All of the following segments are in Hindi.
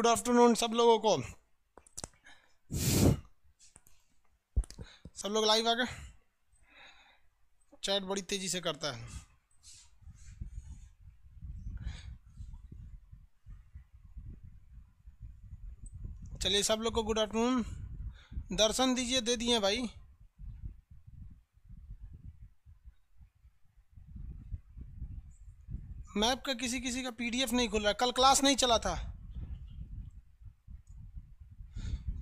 गुड आफ्टरनून सब लोगों को सब लोग लाइव आ गए चैट बड़ी तेज़ी से करता है चलिए सब लोग को गुड आफ्टरनून दर्शन दीजिए दे दिए भाई मैप का किसी किसी का पीडीएफ नहीं खुल रहा कल क्लास नहीं चला था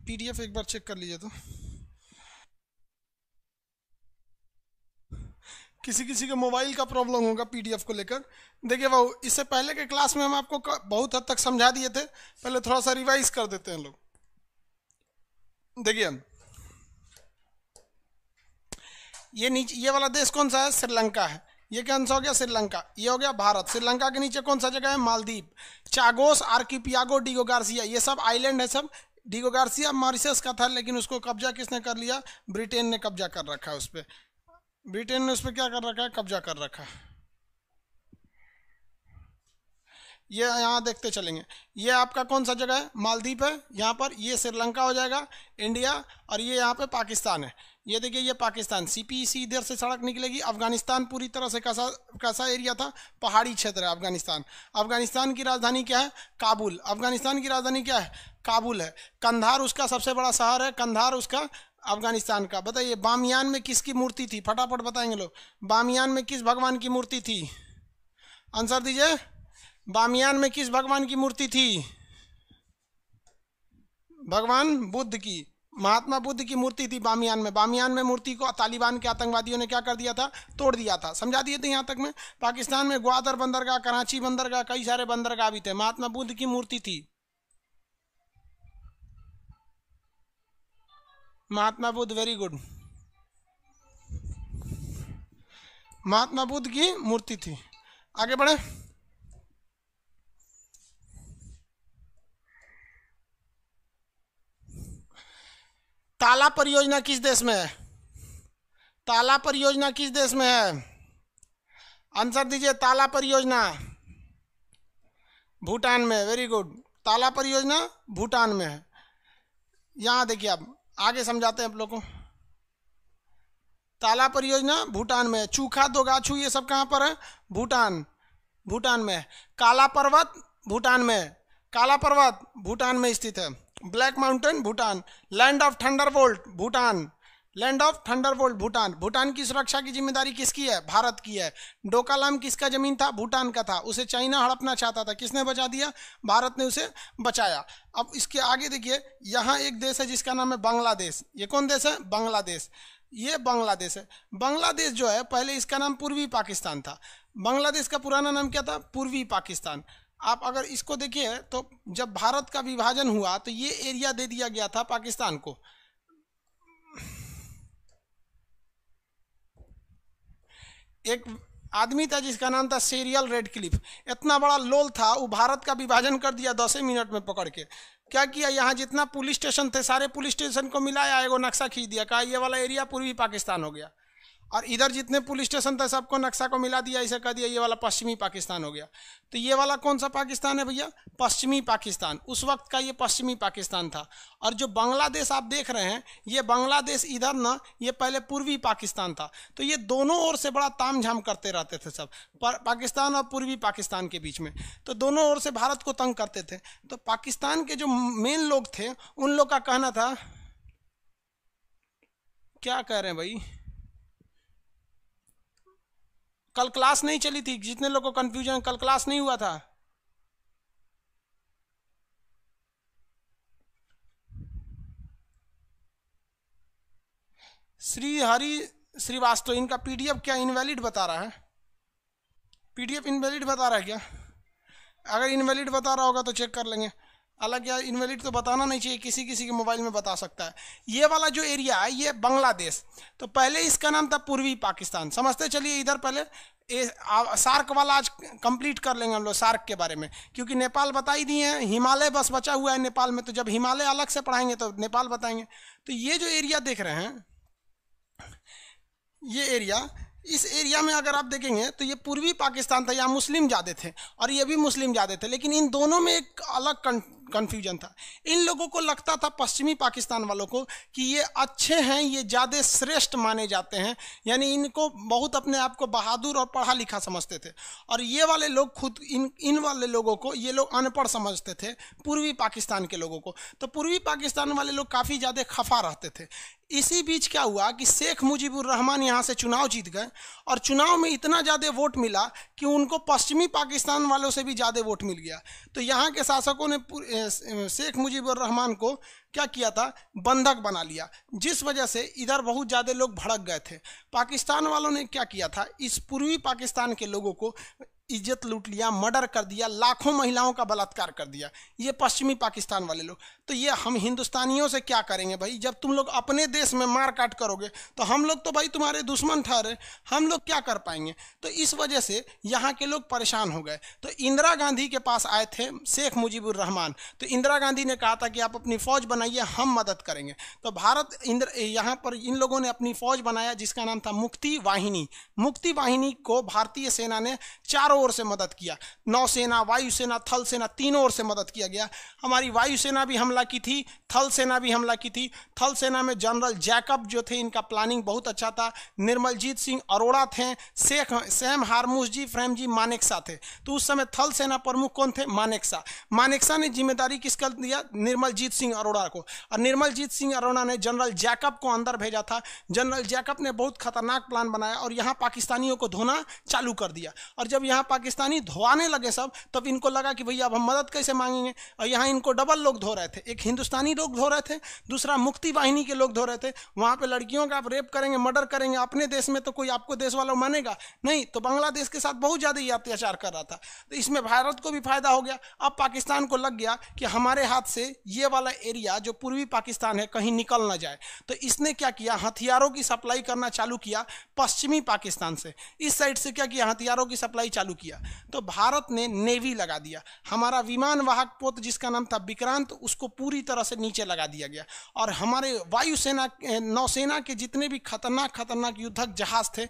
पीडीएफ एक बार चेक कर लीजिए तो किसी किसी के मोबाइल का प्रॉब्लम होगा पीडीएफ को लेकर देखिए बाबू इससे पहले के क्लास में हम आपको बहुत हद तक समझा दिए थे पहले थोड़ा सा रिवाइज कर देते हैं लोग देखिए ये नीचे ये वाला देश कौन सा है श्रीलंका है ये कौन सा हो गया श्रीलंका ये हो गया भारत श्रीलंका के नीचे कौन सा जगह है मालदीप चागोस आर्किपियागो डिगो गार्सिया ये सब आइलैंड है सब डीगो गार्सिया मॉरिशस का था लेकिन उसको कब्जा किसने कर लिया ब्रिटेन ने कब्जा कर रखा है उस पर ब्रिटेन ने उस पर क्या कर रखा है कब्जा कर रखा है ये यहाँ देखते चलेंगे ये आपका कौन सा जगह है मालदीप है यहाँ पर ये श्रीलंका हो जाएगा इंडिया और ये यहाँ पे पाकिस्तान है ये देखिए ये पाकिस्तान सीपीसी e इधर से सड़क निकलेगी अफगानिस्तान पूरी तरह से कैसा कैसा एरिया था पहाड़ी क्षेत्र है अफगानिस्तान अफगानिस्तान की राजधानी क्या है काबुल अफगानिस्तान की राजधानी क्या है काबुल है कंधार उसका सबसे बड़ा शहर है कंधार उसका अफगानिस्तान का बताइए बामियान में किसकी मूर्ति थी फटाफट बताएंगे लोग बामियान में किस भगवान की मूर्ति थी आंसर दीजिए बामियान में किस भगवान की मूर्ति थी भगवान बुद्ध की महात्मा बुद्ध की मूर्ति थी बामियान में बामियान में मूर्ति को तालिबान के आतंकवादियों ने क्या कर दिया था तोड़ दिया था समझा दिए थे यहाँ तक में पाकिस्तान में ग्वादर बंदरगाह कराची बंदरगाह कई सारे बंदरगाह भी थे महात्मा बुद्ध की मूर्ति थी महात्मा बुद्ध वेरी गुड महात्मा बुद्ध की मूर्ति थी आगे बढ़े ताला परियोजना किस देश में है ताला परियोजना किस देश में है आंसर दीजिए ताला परियोजना भूटान में वेरी गुड ताला परियोजना भूटान में है यहाँ देखिए आप आगे समझाते हैं आप लोग को ताला परियोजना भूटान में है चूखा दोगाछू ये सब कहाँ पर है भूटान भूटान में काला पर्वत भूटान में काला पर्वत भूटान में स्थित है black mountain Bhutan land of thunderbolt Bhutan land of thunderbolt Bhutan Bhutan की सुरक्षा की जिम्मेदारी किसकी है भारत की है डोकालाम किसका जमीन था भूटान का था उसे चाइना हड़पना चाहता था किसने बचा दिया भारत ने उसे बचाया अब इसके आगे देखिए यहाँ एक देश है जिसका नाम है बांग्लादेश ये कौन देश है बांग्लादेश ये बांग्लादेश है बांग्लादेश जो है पहले इसका नाम पूर्वी पाकिस्तान था बांग्लादेश का पुराना नाम क्या था पूर्वी पाकिस्तान आप अगर इसको देखिए तो जब भारत का विभाजन हुआ तो ये एरिया दे दिया गया था पाकिस्तान को एक आदमी था जिसका नाम था सीरियल रेड क्लिफ इतना बड़ा लोल था वो भारत का विभाजन कर दिया दस मिनट में पकड़ के क्या किया यहाँ जितना पुलिस स्टेशन थे सारे पुलिस स्टेशन को मिलाया एगो नक्शा खींच दिया कहा ये वाला एरिया पूर्वी पाकिस्तान हो गया और इधर जितने पुलिस स्टेशन थे सबको नक्शा को मिला दिया इसे कह दिया ये वाला पश्चिमी पाकिस्तान हो गया तो ये वाला कौन सा पाकिस्तान है भैया पश्चिमी पाकिस्तान उस वक्त का ये पश्चिमी पाकिस्तान था और जो बांग्लादेश आप देख रहे हैं ये बांग्लादेश इधर ना ये पहले पूर्वी पाकिस्तान था तो ये दोनों ओर से बड़ा ताम झाम करते रहते थे सब पाकिस्तान और पूर्वी पाकिस्तान के बीच में तो दोनों ओर से भारत को तंग करते थे तो पाकिस्तान के जो मेन लोग थे उन लोग का कहना था क्या कह रहे हैं भाई कल क्लास नहीं चली थी जितने लोगों को कंफ्यूजन कल क्लास नहीं हुआ था श्री हरि श्रीवास्तव इनका पीडीएफ क्या इनवैलिड बता रहा है पीडीएफ इनवैलिड बता रहा है क्या अगर इनवैलिड बता रहा होगा तो चेक कर लेंगे हालांकि इनवेलिड तो बताना नहीं चाहिए किसी किसी के मोबाइल में बता सकता है ये वाला जो एरिया है ये बांग्लादेश तो पहले इसका नाम था पूर्वी पाकिस्तान समझते चलिए इधर पहले ए, आ, सार्क वाला आज कंप्लीट कर लेंगे हम लोग सार्क के बारे में क्योंकि नेपाल बता ही दिए हैं हिमालय बस बचा हुआ है नेपाल में तो जब हिमालय अलग से पढ़ाएंगे तो नेपाल बताएंगे तो ये जो एरिया देख रहे हैं ये एरिया इस एरिया में अगर आप देखेंगे तो ये पूर्वी पाकिस्तान था यहाँ मुस्लिम ज़्यादा थे और ये भी मुस्लिम ज़्यादा थे लेकिन इन दोनों में एक अलग कंफ्यूजन था इन लोगों को लगता था पश्चिमी पाकिस्तान वालों को कि ये अच्छे हैं ये ज़्यादा श्रेष्ठ माने जाते हैं यानी इनको बहुत अपने आप को बहादुर और पढ़ा लिखा समझते थे और ये वाले लोग खुद इन इन वाले लोगों को ये लोग अनपढ़ समझते थे पूर्वी पाकिस्तान के लोगों को तो पूर्वी पाकिस्तान वाले लोग काफ़ी ज़्यादा खफा रहते थे इसी बीच क्या हुआ कि शेख मुजीबुर रहमान यहाँ से चुनाव जीत गए और चुनाव में इतना ज़्यादा वोट मिला कि उनको पश्चिमी पाकिस्तान वालों से भी ज़्यादा वोट मिल गया तो यहाँ के शासकों ने शेख मुजीबुर रहमान को क्या किया था बंधक बना लिया जिस वजह से इधर बहुत ज़्यादा लोग भड़क गए थे पाकिस्तान वालों ने क्या किया था इस पूर्वी पाकिस्तान के लोगों को इज्जत लूट लिया मर्डर कर दिया लाखों महिलाओं का बलात्कार कर दिया ये पश्चिमी पाकिस्तान वाले लोग तो ये हम हिंदुस्तानियों से क्या करेंगे भाई जब तुम लोग अपने देश में मार काट करोगे तो हम लोग तो भाई तुम्हारे दुश्मन ठहरे हम लोग क्या कर पाएंगे तो इस वजह से यहाँ के लोग परेशान हो गए तो इंदिरा गांधी के पास आए थे शेख मुजीबुर रहमान तो इंदिरा गांधी ने कहा था कि आप अपनी फ़ौज बनाइए हम मदद करेंगे तो भारत इंद्र यहाँ पर इन लोगों ने अपनी फ़ौज बनाया जिसका नाम था मुक्ति वाहिनी मुक्ति वाहिनी को भारतीय सेना ने चारों चारों ओर से मदद किया नौसेना वायुसेना थल सेना तीनों ओर से मदद किया गया हमारी वायुसेना भी हमला की थी थल सेना भी हमला की थी थल सेना में जनरल जैकब जो थे इनका प्लानिंग बहुत अच्छा था निर्मलजीत सिंह अरोड़ा थे शेख सैम हारमूस जी फ्रेम जी मानेकसा थे तो उस समय थल सेना प्रमुख कौन थे मानेकसा मानेकसा ने जिम्मेदारी किसका दिया निर्मलजीत सिंह अरोड़ा को और निर्मलजीत सिंह अरोड़ा ने जनरल जैकब को अंदर भेजा था जनरल जैकब ने बहुत खतरनाक प्लान बनाया और यहाँ पाकिस्तानियों को धोना चालू कर दिया और जब यहाँ पाकिस्तानी धोआने लगे सब तब इनको लगा कि भैया अब हम मदद कैसे मांगेंगे और यहाँ इनको डबल लोग धो रहे थे एक हिंदुस्तानी लोग धो रहे थे दूसरा मुक्ति वाहिनी के लोग धो रहे थे वहाँ पर लड़कियों का आप रेप करेंगे मर्डर करेंगे अपने देश में तो कोई आपको देश वाला मानेगा नहीं तो बांग्लादेश के साथ बहुत ज़्यादा ये अत्याचार कर रहा था तो इसमें भारत को भी फायदा हो गया अब पाकिस्तान को लग गया कि हमारे हाथ से ये वाला एरिया जो पूर्वी पाकिस्तान है कहीं निकल ना जाए तो इसने क्या किया हथियारों की सप्लाई करना चालू किया पश्चिमी पाकिस्तान से इस साइड से क्या किया हथियारों की सप्लाई चालू किया तो भारत ने नेवी लगा दिया हमारा विमान वाहक पोत जिसका नाम था विक्रांत उसको पूरी तरह से नीचे लगा दिया गया और हमारे वायुसेना नौसेना के जितने भी खतरनाक खतरनाक युद्धक जहाज थे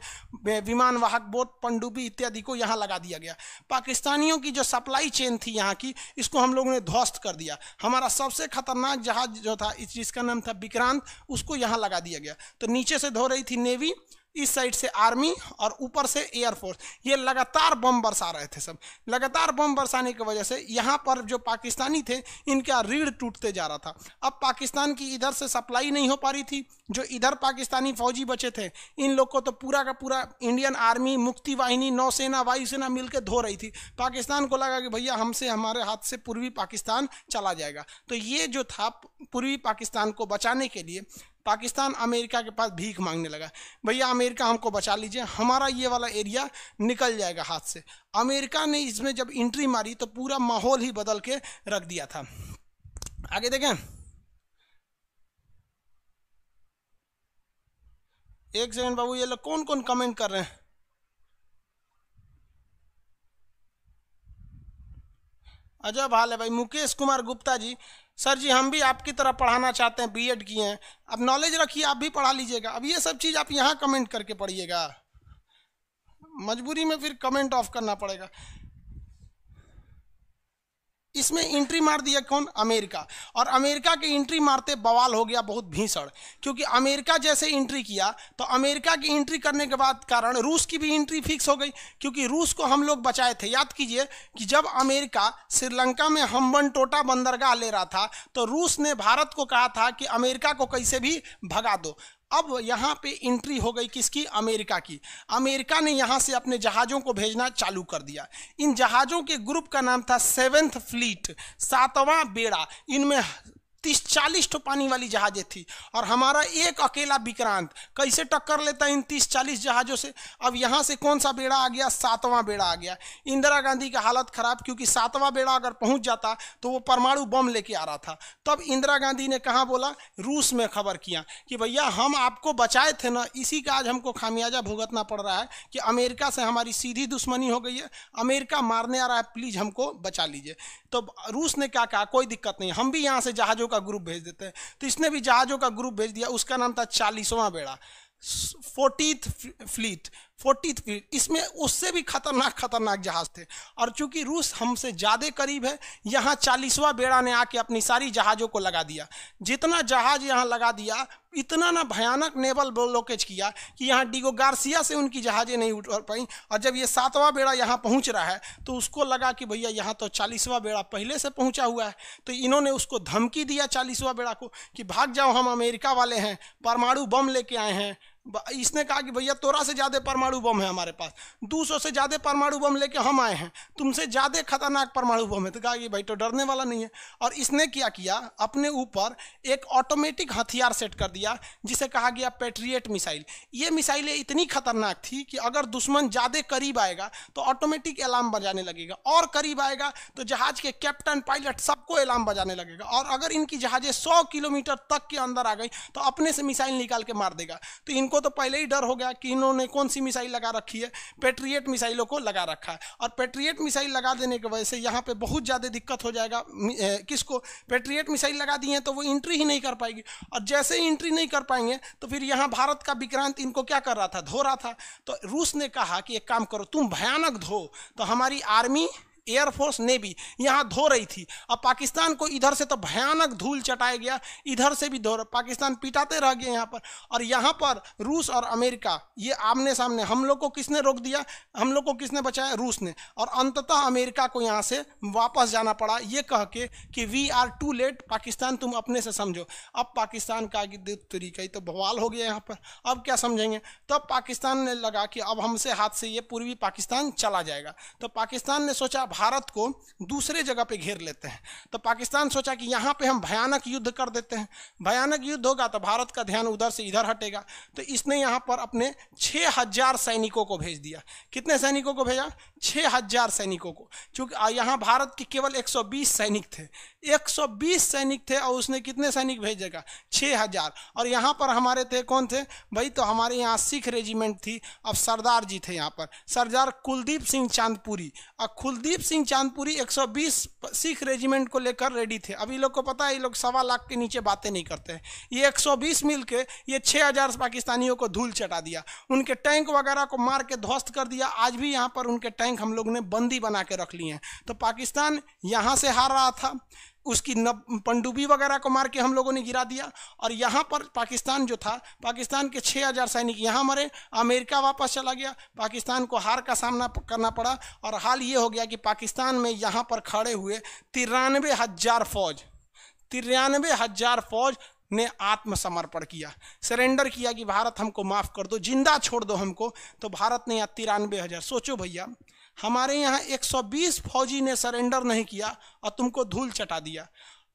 विमान वाहक बोट पंडुबी इत्यादि को यहाँ लगा दिया गया पाकिस्तानियों की जो सप्लाई चेन थी यहाँ की इसको हम लोगों ने ध्वस्त कर दिया हमारा सबसे खतरनाक जहाज जो था जिसका नाम था विक्रांत उसको यहाँ लगा दिया गया तो नीचे से धो रही थी नेवी इस साइड से आर्मी और ऊपर से एयरफोर्स ये लगातार बम बरसा रहे थे सब लगातार बम बरसाने की वजह से यहाँ पर जो पाकिस्तानी थे इनका रीढ़ टूटते जा रहा था अब पाकिस्तान की इधर से सप्लाई नहीं हो पा रही थी जो इधर पाकिस्तानी फौजी बचे थे इन लोग को तो पूरा का पूरा इंडियन आर्मी मुक्ति वाहिनी नौसेना वायुसेना मिलकर धो रही थी पाकिस्तान को लगा कि भैया हमसे हमारे हाथ से पूर्वी पाकिस्तान चला जाएगा तो ये जो था पूर्वी पाकिस्तान को बचाने के लिए पाकिस्तान अमेरिका के पास भीख मांगने लगा भैया अमेरिका हमको बचा लीजिए हमारा ये वाला एरिया निकल जाएगा हाथ से अमेरिका ने इसमें जब एंट्री मारी तो पूरा माहौल ही बदल के रख दिया था आगे देखें एक सेकेंड बाबू ये लोग कौन कौन कमेंट कर रहे हैं अजब हाल है भाई मुकेश कुमार गुप्ता जी सर जी हम भी आपकी तरह पढ़ाना चाहते हैं बीएड किए हैं अब नॉलेज रखिए आप भी पढ़ा लीजिएगा अब ये सब चीज़ आप यहाँ कमेंट करके पढ़िएगा मजबूरी में फिर कमेंट ऑफ करना पड़ेगा इसमें एंट्री मार दिया कौन अमेरिका और अमेरिका की एंट्री मारते बवाल हो गया बहुत भीषण क्योंकि अमेरिका जैसे एंट्री किया तो अमेरिका की एंट्री करने के बाद कारण रूस की भी एंट्री फिक्स हो गई क्योंकि रूस को हम लोग बचाए थे याद कीजिए कि जब अमेरिका श्रीलंका में हम्बन टोटा बंदरगाह ले रहा था तो रूस ने भारत को कहा था कि अमेरिका को कैसे भी भगा दो अब यहाँ पे इंट्री हो गई किसकी अमेरिका की अमेरिका ने यहाँ से अपने जहाज़ों को भेजना चालू कर दिया इन जहाज़ों के ग्रुप का नाम था सेवेंथ फ्लीट सातवां बेड़ा इनमें तीस चालीस ठो पानी वाली जहाजें थी और हमारा एक अकेला विक्रांत कैसे टक्कर लेता इन तीस चालीस जहाजों से अब यहाँ से कौन सा बेड़ा आ गया सातवां बेड़ा आ गया इंदिरा गांधी का हालत खराब क्योंकि सातवां बेड़ा अगर पहुँच जाता तो वो परमाणु बम लेके आ रहा था तब इंदिरा गांधी ने कहाँ बोला रूस में खबर किया कि भैया हम आपको बचाए थे ना इसी का आज हमको खामियाजा भुगतना पड़ रहा है कि अमेरिका से हमारी सीधी दुश्मनी हो गई है अमेरिका मारने आ रहा है प्लीज़ हमको बचा लीजिए तो रूस ने क्या कहा कोई दिक्कत नहीं हम भी यहाँ से जहाजों जहाजों का ग्रुप भेज देते हैं तो इसने भी जहाजों का ग्रुप भेज दिया उसका नाम था चालीसवां बेड़ा फोर्टीथ फ्लीट फोर्टी थ्री इसमें उससे भी खतरनाक खतरनाक जहाज थे और चूंकि रूस हमसे ज़्यादा करीब है यहाँ चालीसवा बेड़ा ने आके अपनी सारी जहाज़ों को लगा दिया जितना जहाज यहाँ लगा दिया इतना ना भयानक नेवल ब्लॉकेज किया कि यहाँ डिगो गार्सिया से उनकी जहाज़ें नहीं उठ पाई और जब ये सातवां बेड़ा यहाँ पहुँच रहा है तो उसको लगा कि भैया यहाँ तो चालीसवां बेड़ा पहले से पहुँचा हुआ है तो इन्होंने उसको धमकी दिया चालीसवां बेड़ा को कि भाग जाओ हम अमेरिका वाले हैं परमाणु बम लेके आए हैं इसने कहा कि भैया तोरा से ज़्यादा परमाणु बम है हमारे पास दो सौ से ज़्यादा परमाणु बम लेके हम आए हैं तुमसे ज़्यादा खतरनाक परमाणु बम है तो कहा कि भाई तो डरने वाला नहीं है और इसने क्या किया अपने ऊपर एक ऑटोमेटिक हथियार सेट कर दिया जिसे कहा गया पेट्रिएट मिसाइल ये मिसाइलें इतनी खतरनाक थी कि अगर दुश्मन ज़्यादा करीब आएगा तो ऑटोमेटिक अलार्म बजाने लगेगा और करीब आएगा तो जहाज़ के कैप्टन पायलट सबको अलार्म बजाने लगेगा और अगर इनकी जहाज़ें सौ किलोमीटर तक के अंदर आ गई तो अपने से मिसाइल निकाल के मार देगा तो इनको को तो पहले ही डर हो गया कि इन्होंने कौन सी मिसाइल लगा रखी है पेट्रिएट मिसाइलों को लगा रखा है और पेट्रिएट मिसाइल लगा देने की वजह से यहाँ पे बहुत ज़्यादा दिक्कत हो जाएगा किसको पेट्रिएट मिसाइल लगा दी है तो वो इंट्री ही नहीं कर पाएगी और जैसे ही इंट्री नहीं कर पाएंगे तो फिर यहाँ भारत का विक्रांत इनको क्या कर रहा था धो रहा था तो रूस ने कहा कि एक काम करो तुम भयानक धो तो हमारी आर्मी एयरफोर्स नेवी यहाँ धो रही थी अब पाकिस्तान को इधर से तो भयानक धूल चटाया गया इधर से भी धो पाकिस्तान पिटाते रह गए यहाँ पर और यहाँ पर रूस और अमेरिका ये आमने सामने हम लोग को किसने रोक दिया हम लोग को किसने बचाया रूस ने और अंततः अमेरिका को यहाँ से वापस जाना पड़ा ये कह के कि we are too late Pakistan तुम अपने से समझो अब पाकिस्तान का तरीका ही तो बवाल हो गया यहाँ पर अब क्या समझेंगे तब पाकिस्तान ने लगा कि अब हमसे हाथ से ये पूर्वी पाकिस्तान चला जाएगा तो पाकिस्तान ने सोचा भारत को दूसरे जगह पे घेर लेते हैं तो पाकिस्तान सोचा कि यहाँ पे हम भयानक युद्ध कर देते हैं भयानक युद्ध होगा तो भारत का ध्यान उधर से इधर हटेगा तो इसने यहाँ पर अपने छः हजार सैनिकों को भेज दिया कितने सैनिकों को भेजा छः हजार सैनिकों को चूँकि यहाँ भारत के केवल एक सैनिक थे एक सैनिक थे और उसने कितने सैनिक भेजेगा हजार और यहाँ पर हमारे थे कौन थे भाई तो हमारे यहाँ सिख रेजिमेंट थी अब सरदार जी थे यहाँ पर सरदार कुलदीप सिंह चांदपुरी और कुलदीप सिंह चांदपुरी 120 सिख रेजिमेंट को लेकर रेडी थे अभी लोग को पता है ये लोग सवा लाख के नीचे बातें नहीं करते हैं ये 120 मिल के ये 6000 पाकिस्तानियों को धूल चटा दिया उनके टैंक वगैरह को मार के ध्वस्त कर दिया आज भी यहाँ पर उनके टैंक हम लोग ने बंदी बना के रख लिए हैं तो पाकिस्तान यहाँ से हार रहा था उसकी पंडुबी वगैरह को मार के हम लोगों ने गिरा दिया और यहाँ पर पाकिस्तान जो था पाकिस्तान के 6000 सैनिक यहाँ मरे अमेरिका वापस चला गया पाकिस्तान को हार का सामना करना पड़ा और हाल ये हो गया कि पाकिस्तान में यहाँ पर खड़े हुए तिरानवे हज़ार फौज तिरानवे हज़ार फौज ने आत्मसमर्पण किया सरेंडर किया कि भारत हमको माफ़ कर दो जिंदा छोड़ दो हमको तो भारत ने यहाँ तिरानवे हज़ार सोचो भैया हमारे यहाँ 120 फौजी ने सरेंडर नहीं किया और तुमको धूल चटा दिया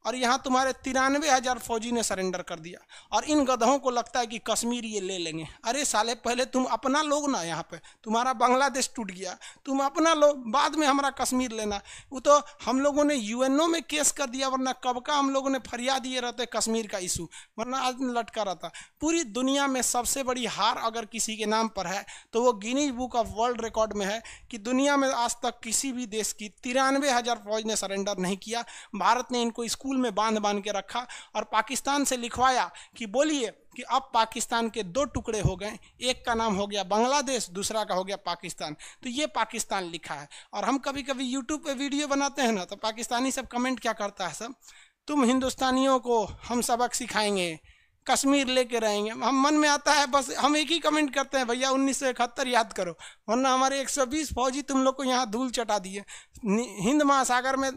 और यहाँ तुम्हारे तिरानवे हजार फौजी ने सरेंडर कर दिया और इन गधों को लगता है कि कश्मीर ये ले लेंगे अरे साले पहले तुम अपना लोग ना यहाँ पे तुम्हारा बांग्लादेश टूट गया तुम अपना लोग बाद में हमारा कश्मीर लेना वो तो हम लोगों ने यूएनओ में केस कर दिया वरना कब का हम लोगों ने फरियाद ये रहते कश्मीर का इशू वरना आज लटका रहता पूरी दुनिया में सबसे बड़ी हार अगर किसी के नाम पर है तो वो Guinness book of world record में है कि दुनिया में आज तक किसी भी देश की तिरानवे हजार फौज ने सरेंडर नहीं किया भारत ने इनको स्कूल स्कूल में बांध बांध के रखा और पाकिस्तान से लिखवाया कि बोलिए कि अब पाकिस्तान के दो टुकड़े हो गए एक का नाम हो गया बांग्लादेश दूसरा का हो गया पाकिस्तान तो ये पाकिस्तान लिखा है और हम कभी कभी यूट्यूब पर वीडियो बनाते हैं ना तो पाकिस्तानी सब कमेंट क्या करता है सब तुम हिंदुस्तानियों को हम सबक सिखाएंगे कश्मीर लेके रहेंगे हम मन में आता है बस हम एक ही कमेंट करते हैं भैया उन्नीस सौ इकहत्तर याद करो वरना हमारे एक सौ बीस फौजी तुम लोग को यहाँ धूल चटा दिए हिंद महासागर में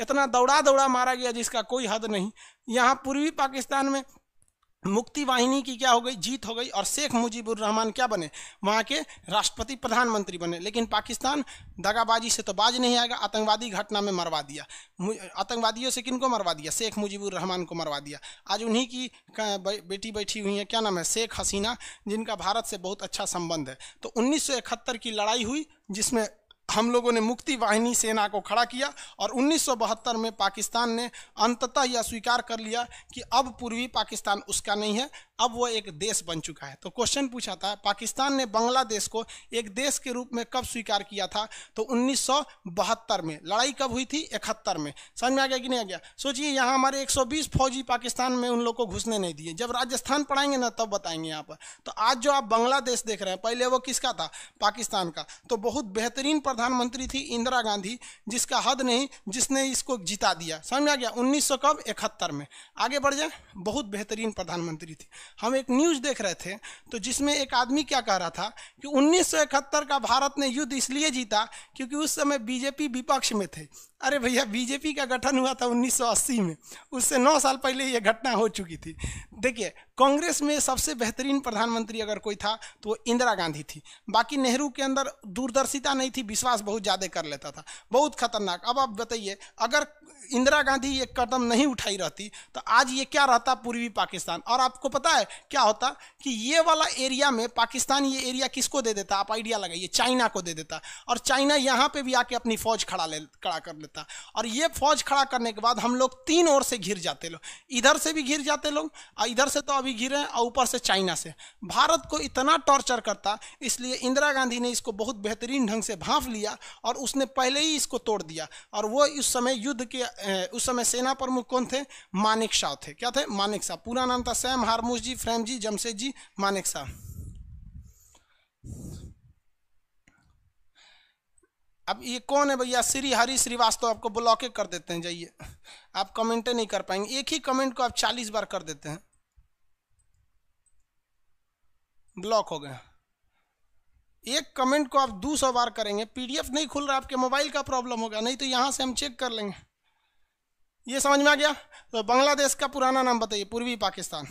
इतना दौड़ा दौड़ा मारा गया जिसका कोई हद नहीं यहाँ पूर्वी पाकिस्तान में मुक्ति वाहिनी की क्या हो गई जीत हो गई और शेख मुजीबुर रहमान क्या बने वहाँ के राष्ट्रपति प्रधानमंत्री बने लेकिन पाकिस्तान दगाबाजी से तो बाज नहीं आएगा आतंकवादी घटना में मरवा दिया आतंकवादियों से किनको मरवा दिया शेख मुजीबुर रहमान को मरवा दिया आज उन्हीं की बेटी बैठी हुई है क्या नाम है शेख हसीना जिनका भारत से बहुत अच्छा संबंध है तो उन्नीस की लड़ाई हुई जिसमें हम लोगों ने मुक्ति वाहिनी सेना को खड़ा किया और 1972 में पाकिस्तान ने अंततः यह स्वीकार कर लिया कि अब पूर्वी पाकिस्तान उसका नहीं है अब वो एक देश बन चुका है तो क्वेश्चन पूछा था पाकिस्तान ने बांग्लादेश को एक देश के रूप में कब स्वीकार किया था तो 1972 में लड़ाई कब हुई थी इकहत्तर में समझ में आ गया कि नहीं आ गया सोचिए यहाँ हमारे 120 फौजी पाकिस्तान में उन लोग को घुसने नहीं दिए जब राजस्थान पढ़ाएंगे ना तब बताएंगे यहाँ पर तो आज जो आप बांग्लादेश देख रहे हैं पहले वो किसका था पाकिस्तान का तो बहुत बेहतरीन प्रधानमंत्री थी इंदिरा गांधी जिसका हद नहीं जिसने इसको जिता दिया समझ में आ गया उन्नीस कब इकहत्तर में आगे बढ़ जाए बहुत बेहतरीन प्रधानमंत्री थी हम एक न्यूज़ देख रहे थे तो जिसमें एक आदमी क्या कह रहा था कि 1971 का भारत ने युद्ध इसलिए जीता क्योंकि उस समय बीजेपी विपक्ष में थे अरे भैया बीजेपी का गठन हुआ था 1980 में उससे नौ साल पहले ये घटना हो चुकी थी देखिए कांग्रेस में सबसे बेहतरीन प्रधानमंत्री अगर कोई था तो वो इंदिरा गांधी थी बाकी नेहरू के अंदर दूरदर्शिता नहीं थी विश्वास बहुत ज़्यादा कर लेता था बहुत खतरनाक अब आप बताइए अगर इंदिरा गांधी ये कदम नहीं उठाई रहती तो आज ये क्या रहता पूर्वी पाकिस्तान और आपको पता है क्या होता कि ये वाला एरिया में पाकिस्तान ये एरिया किसको दे देता आप आइडिया लगाइए चाइना को दे देता और चाइना यहाँ पर भी आके अपनी फौज खड़ा ले खड़ा कर लेता देता और ये फौज खड़ा करने के बाद हम लोग तीन ओर से घिर जाते लोग इधर से भी घिर जाते लोग और इधर से तो अभी घिरे और ऊपर से चाइना से भारत को इतना टॉर्चर करता इसलिए इंदिरा गांधी ने इसको बहुत बेहतरीन ढंग से भाँप लिया और उसने पहले ही इसको तोड़ दिया और वो उस समय युद्ध के उस समय सेना प्रमुख कौन थे मानिक शाह थे क्या थे मानिक शाह पूरा नाम था Sam Hormusji Framji Jamshedji Manekshaw अब ये कौन है भैया श्री हरी श्रीवास्तव आपको ब्लॉके कर देते हैं जाइए आप कमेंटे नहीं कर पाएंगे एक ही कमेंट को आप चालीस बार कर देते हैं ब्लॉक हो गए एक कमेंट को आप दो सौ बार करेंगे पीडीएफ नहीं खुल रहा आपके मोबाइल का प्रॉब्लम होगा नहीं तो यहां से हम चेक कर लेंगे ये समझ में आ गया तो बांग्लादेश का पुराना नाम बताइए पूर्वी पाकिस्तान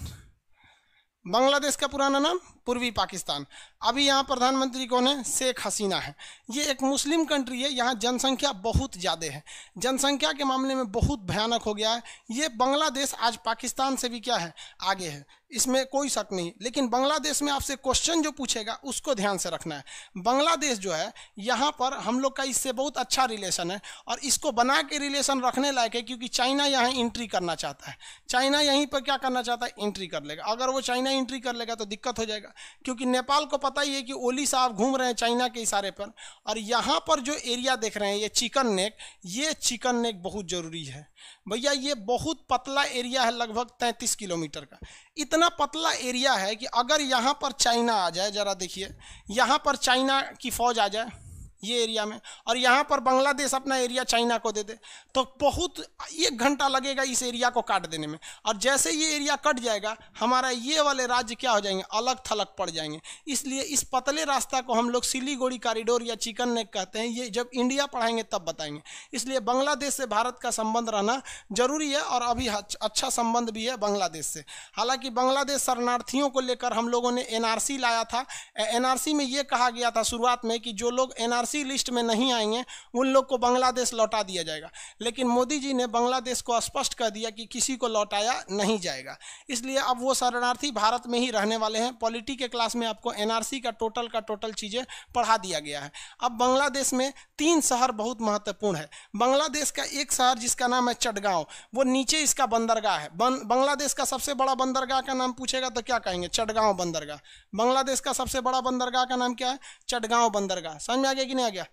बांग्लादेश का पुराना नाम पूर्वी पाकिस्तान अभी यहाँ प्रधानमंत्री कौन है शेख हसीना है ये एक मुस्लिम कंट्री है यहाँ जनसंख्या बहुत ज़्यादा है जनसंख्या के मामले में बहुत भयानक हो गया है ये बांग्लादेश आज पाकिस्तान से भी क्या है आगे है इसमें कोई शक नहीं लेकिन बांग्लादेश में आपसे क्वेश्चन जो पूछेगा उसको ध्यान से रखना है बांग्लादेश जो है यहाँ पर हम लोग का इससे बहुत अच्छा रिलेशन है और इसको बना के रिलेशन रखने लायक है क्योंकि चाइना यहाँ इंट्री करना चाहता है चाइना यहीं पर क्या करना चाहता है इंट्री कर लेगा अगर वो चाइना इंट्री कर लेगा तो दिक्कत हो जाएगा क्योंकि नेपाल को पता ही है कि ओली साहब घूम रहे हैं चाइना के इशारे पर और यहाँ पर जो एरिया देख रहे हैं ये चिकन नेक ये चिकन नेक बहुत ज़रूरी है भैया ये बहुत पतला एरिया है लगभग तैंतीस किलोमीटर का इतना पतला एरिया है कि अगर यहाँ पर चाइना आ जाए ज़रा देखिए यहाँ पर चाइना की फ़ौज आ जाए ये एरिया में और यहाँ पर बांग्लादेश अपना एरिया चाइना को दे दे तो बहुत एक घंटा लगेगा इस एरिया को काट देने में और जैसे ये एरिया कट जाएगा हमारा ये वाले राज्य क्या हो जाएंगे अलग थलग पड़ जाएंगे इसलिए इस पतले रास्ता को हम लोग सिलीगोड़ी कॉरिडोर या चिकन नेक कहते हैं ये जब इंडिया पढ़ाएंगे तब बताएंगे इसलिए बांग्लादेश से भारत का संबंध रहना जरूरी है और अभी अच्छा संबंध भी है बांग्लादेश से हालांकि बांग्लादेश शरणार्थियों को लेकर हम लोगों ने एनआरसी लाया था एनआरसी में ये कहा गया था शुरुआत में कि जो लोग एनआरसी प्रवासी लिस्ट में नहीं आएंगे उन लोग को बांग्लादेश लौटा दिया जाएगा लेकिन मोदी जी ने बांग्लादेश को स्पष्ट कर दिया कि किसी को लौटाया नहीं जाएगा इसलिए अब वो शरणार्थी भारत में ही रहने वाले हैं पॉलिटी के क्लास में आपको एनआरसी का टोटल का टोटल चीज़ें पढ़ा दिया गया है अब बांग्लादेश में तीन शहर बहुत महत्वपूर्ण है बांग्लादेश का एक शहर जिसका नाम है चटगांव वो नीचे इसका बंदरगाह है बांग्लादेश का सबसे बड़ा बंदरगाह का नाम पूछेगा तो क्या कहेंगे चटगांव बंदरगाह बांग्लादेश का सबसे बड़ा बंदरगाह का नाम क्या है चटगांव बंदरगाह समझ में आ गया कि सामने आ गया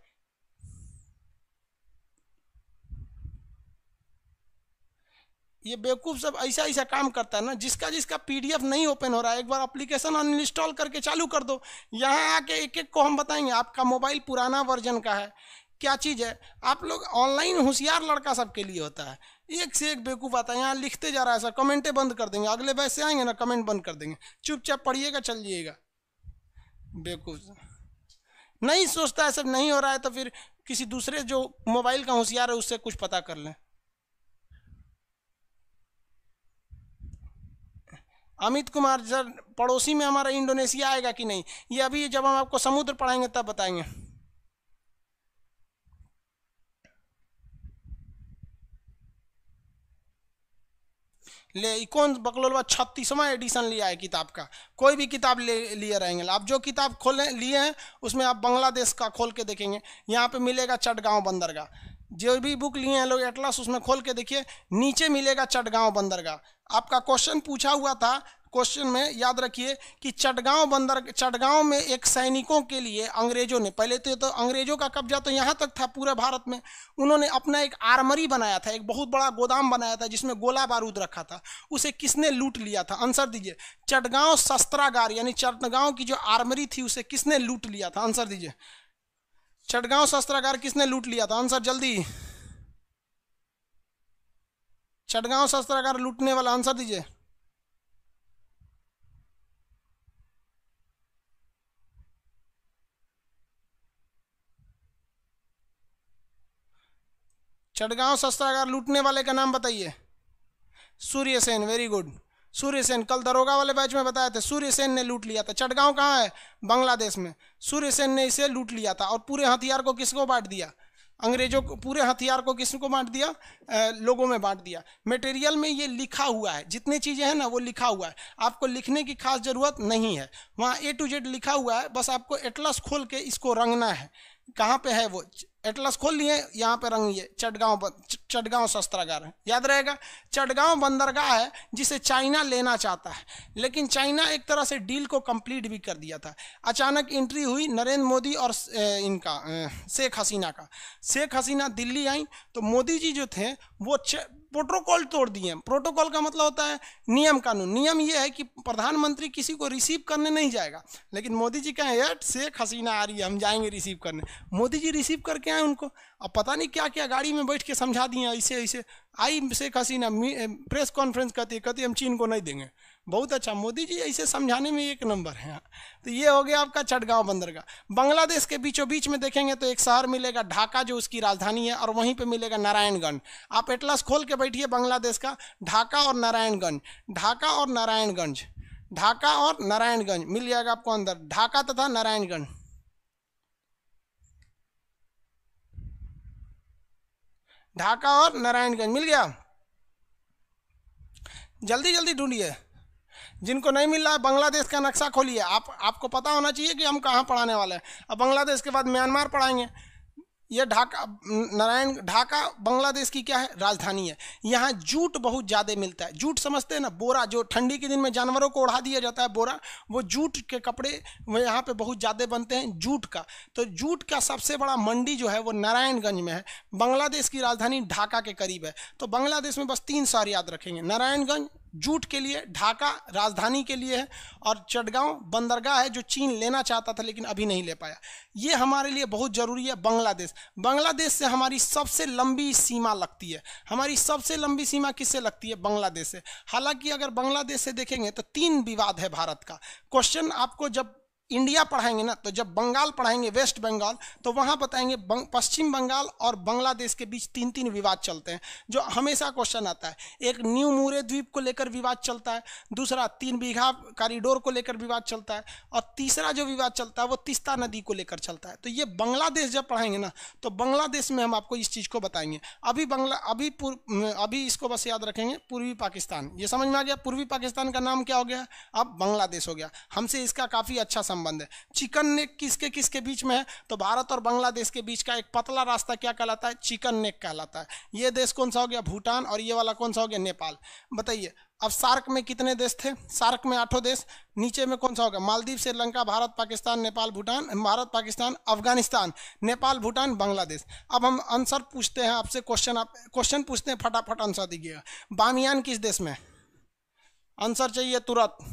ये बेवकूफ सब ऐसा ऐसा काम करता है ना जिसका जिसका पीडीएफ नहीं ओपन हो रहा है एक बार एप्लीकेशन अनइंस्टॉल करके चालू कर दो यहाँ आके एक एक को हम बताएंगे आपका मोबाइल पुराना वर्जन का है क्या चीज़ है आप लोग ऑनलाइन होशियार लड़का सबके लिए होता है एक से एक बेवकूफ़ आता है यहाँ लिखते जा रहा है सर कमेंटें बंद कर देंगे अगले बैसे आएंगे ना कमेंट बंद कर देंगे चुपचाप पढ़िएगा चलिएगा बेवकूफ़ नहीं सोचता है सब नहीं हो रहा है तो फिर किसी दूसरे जो मोबाइल का होशियार है उससे कुछ पता कर लें अमित कुमार सर पड़ोसी में हमारा इंडोनेशिया आएगा कि नहीं ये अभी जब हम आपको समुद्र पढ़ाएंगे तब बताएंगे ले कौन बकलोलवा छत्तीसवां एडिशन लिया है किताब का कोई भी किताब ले लिए रहेंगे आप जो किताब खोले लिए हैं उसमें आप बांग्लादेश का खोल के देखेंगे यहाँ पे मिलेगा चटगांव बंदरगाह जो भी बुक लिए हैं लोग एटलास उसमें खोल के देखिए नीचे मिलेगा चटगांव बंदरगाह आपका क्वेश्चन पूछा हुआ था क्वेश्चन में याद रखिए कि चटगांव बंदर चटगांव में एक सैनिकों के लिए अंग्रेजों ने पहले तो, तो अंग्रेजों का कब्जा तो यहाँ तक था पूरे भारत में उन्होंने अपना एक आर्मरी बनाया था एक बहुत बड़ा गोदाम बनाया था जिसमें गोला बारूद रखा था उसे किसने लूट लिया था आंसर दीजिए चटगांव शस्त्रागार यानी चटगांव की जो आर्मरी थी उसे किसने लूट लिया था आंसर दीजिए चटगांव शस्त्रागार किसने लूट लिया था आंसर जल्दी चटगांव शस्त्रागार लूटने वाला आंसर दीजिए चटगांव शस्त्रागार लूटने वाले का नाम बताइए सूर्य सेन वेरी गुड सूर्यसेन कल दरोगा वाले बैच में बताया था सूर्यसेन ने लूट लिया था चटगांव कहाँ है बांग्लादेश में सूर्यसेन ने इसे लूट लिया था और पूरे हथियार को किसको बांट दिया अंग्रेजों को पूरे हथियार को किसको बांट दिया आ, लोगों में बांट दिया मटेरियल में ये लिखा हुआ है जितनी चीज़ें हैं ना वो लिखा हुआ है आपको लिखने की खास ज़रूरत नहीं है वहाँ ए टू जेड लिखा हुआ है बस आपको एटलस खोल के इसको रंगना है कहाँ पे है वो एटलस खोल लिए यहाँ पे रंग ये चटगांव चटगांव शस्त्रागार है याद रहेगा चटगांव बंदरगाह है जिसे चाइना लेना चाहता है लेकिन चाइना एक तरह से डील को कंप्लीट भी कर दिया था अचानक एंट्री हुई नरेंद्र मोदी और इनका शेख हसीना का शेख हसीना दिल्ली आई तो मोदी जी जो थे वो प्रोटोकॉल तोड़ दिए प्रोटोकॉल का मतलब होता है नियम कानून नियम ये है कि प्रधानमंत्री किसी को रिसीव करने नहीं जाएगा लेकिन मोदी जी कहें एट शेख हसीना आ रही है हम जाएंगे रिसीव करने मोदी जी रिसीव करके आए उनको अब पता नहीं क्या क्या गाड़ी में बैठ के समझा दिए ऐसे ऐसे आई शेख हसीना प्रेस कॉन्फ्रेंस कहती है कहती हम चीन को नहीं देंगे बहुत अच्छा मोदी जी ऐसे समझाने में एक नंबर है तो ये हो गया आपका चटगांव बंदरगाह बांग्लादेश के बीचों बीच में देखेंगे तो एक शहर मिलेगा ढाका जो उसकी राजधानी है और वहीं पे मिलेगा नारायणगंज आप एटलस खोल के बैठिए बांग्लादेश का ढाका और नारायणगंज ढाका और नारायणगंज ढाका और नारायणगंज मिल जाएगा आपको अंदर ढाका तथा नारायणगंज ढाका और नारायणगंज मिल गया जल्दी जल्दी ढूंढिए जिनको नहीं मिल रहा है बांग्लादेश का नक्शा खोलिए आप आपको पता होना चाहिए कि हम कहाँ पढ़ाने वाले हैं अब बांग्लादेश के बाद म्यांमार पढ़ाएंगे यह ढाका नारायण ढाका बांग्लादेश की क्या है राजधानी है यहाँ जूट बहुत ज़्यादा मिलता है जूट समझते हैं ना बोरा जो ठंडी के दिन में जानवरों को ओढ़ा दिया जाता है बोरा वो जूट के कपड़े यहाँ पे बहुत ज़्यादा बनते हैं जूट का तो जूट का सबसे बड़ा मंडी जो है वो नारायणगंज में है बांग्लादेश की राजधानी ढाका के करीब है तो बांग्लादेश में बस तीन शहर याद रखेंगे नारायणगंज जूट के लिए ढाका राजधानी के लिए है और चटगांव बंदरगाह है जो चीन लेना चाहता था लेकिन अभी नहीं ले पाया ये हमारे लिए बहुत ज़रूरी है बांग्लादेश बांग्लादेश से हमारी सबसे लंबी सीमा लगती है हमारी सबसे लंबी सीमा किससे लगती है बांग्लादेश से हालांकि अगर बांग्लादेश से देखेंगे तो तीन विवाद है भारत का क्वेश्चन आपको जब इंडिया पढ़ाएंगे ना तो जब बंगाल पढ़ाएंगे वेस्ट बंगाल तो वहाँ बताएंगे बंग, पश्चिम बंगाल और बांग्लादेश के बीच तीन तीन विवाद चलते हैं जो हमेशा क्वेश्चन आता है एक न्यू मूरे द्वीप को लेकर विवाद चलता है दूसरा तीन बीघा कॉरिडोर को लेकर विवाद चलता है और तीसरा जो विवाद चलता है वो तीस्ता नदी को लेकर चलता है तो ये बांग्लादेश जब पढ़ाएंगे ना तो बांग्लादेश में हम आपको इस चीज़ को बताएंगे अभी बंगला अभी अभी इसको बस याद रखेंगे पूर्वी पाकिस्तान ये समझ में आ गया पूर्वी पाकिस्तान का नाम क्या हो गया अब बांग्लादेश हो गया हमसे इसका काफ़ी अच्छा समझ संबंध है चिकन नेक किसके किसके बीच में है तो भारत और बांग्लादेश के बीच का एक पतला रास्ता क्या कहलाता है चिकन नेक कहलाता है ये देश कौन सा हो गया भूटान और ये वाला कौन सा हो गया नेपाल बताइए अब सार्क में कितने देश थे सार्क में आठों देश नीचे में कौन सा होगा मालदीव श्रीलंका भारत पाकिस्तान नेपाल भूटान भारत पाकिस्तान अफगानिस्तान नेपाल भूटान बांग्लादेश अब हम आंसर पूछते हैं आपसे क्वेश्चन आप क्वेश्चन पूछते हैं फटाफट आंसर दीजिएगा बामियान किस देश में आंसर चाहिए तुरंत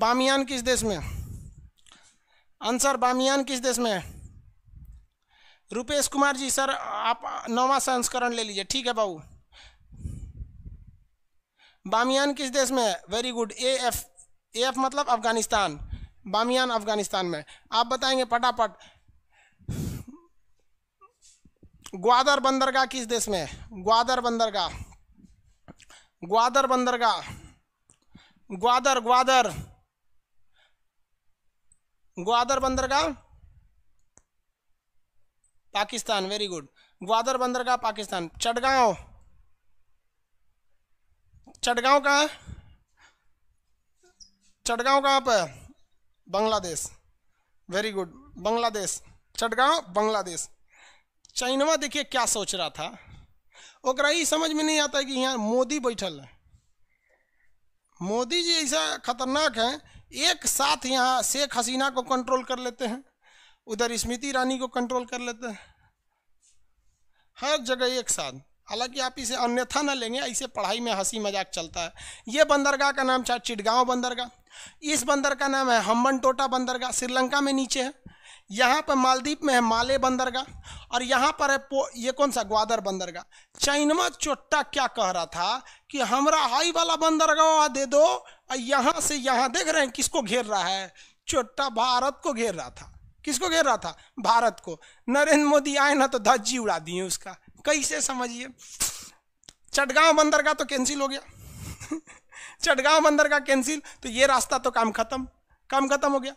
बामियान किस देश में आंसर बामियान किस देश में है रुपेश कुमार जी सर आप नौवा संस्करण ले लीजिए ठीक है बाबू बामियान किस देश में है very good A F A F मतलब अफगानिस्तान बामियान अफगानिस्तान में आप बताएंगे फटाफट ग्वादर बंदरगाह किस देश में है ग्वादर बंदरगाह ग्वादर बंदरगाह ग्वादर ग्वादर ग्वादर बंदरगाह पाकिस्तान वेरी गुड ग्वादर बंदरगाह पाकिस्तान चटगांव चटगांव कहा चटगांव कहां पर बांग्लादेश वेरी गुड बांग्लादेश चटगांव बांग्लादेश चाइनवा देखिए क्या सोच रहा था ओकरा ही समझ में नहीं आता कि यहाँ मोदी बैठल है मोदी जी ऐसा खतरनाक है एक साथ यहाँ शेख हसीना को कंट्रोल कर लेते हैं उधर स्मृति ईरानी को कंट्रोल कर लेते हैं हर जगह एक साथ हालांकि आप इसे अन्यथा ना लेंगे ऐसे पढ़ाई में हंसी मजाक चलता है ये बंदरगाह का नाम चाहे चिटगांव बंदरगाह इस बंदर का नाम है हम्बन टोटा बंदरगाह श्रीलंका में नीचे है यहाँ पर मालदीप में है माले बंदरगाह और यहाँ पर है ये कौन सा ग्वादर बंदरगाह चाइनमा चोट्टा क्या कह रहा था कि हमारा हाई वाला बंदरगाह दे दो यहां से यहां देख रहे हैं किसको घेर रहा है छोटा भारत को घेर रहा था किसको घेर रहा था भारत को नरेंद्र मोदी आए ना तो धज्जी उड़ा दिए उसका कैसे समझिए चटगांव बंदर का तो कैंसिल हो गया चटगांव बंदर का कैंसिल तो ये रास्ता तो काम खत्म काम खत्म हो गया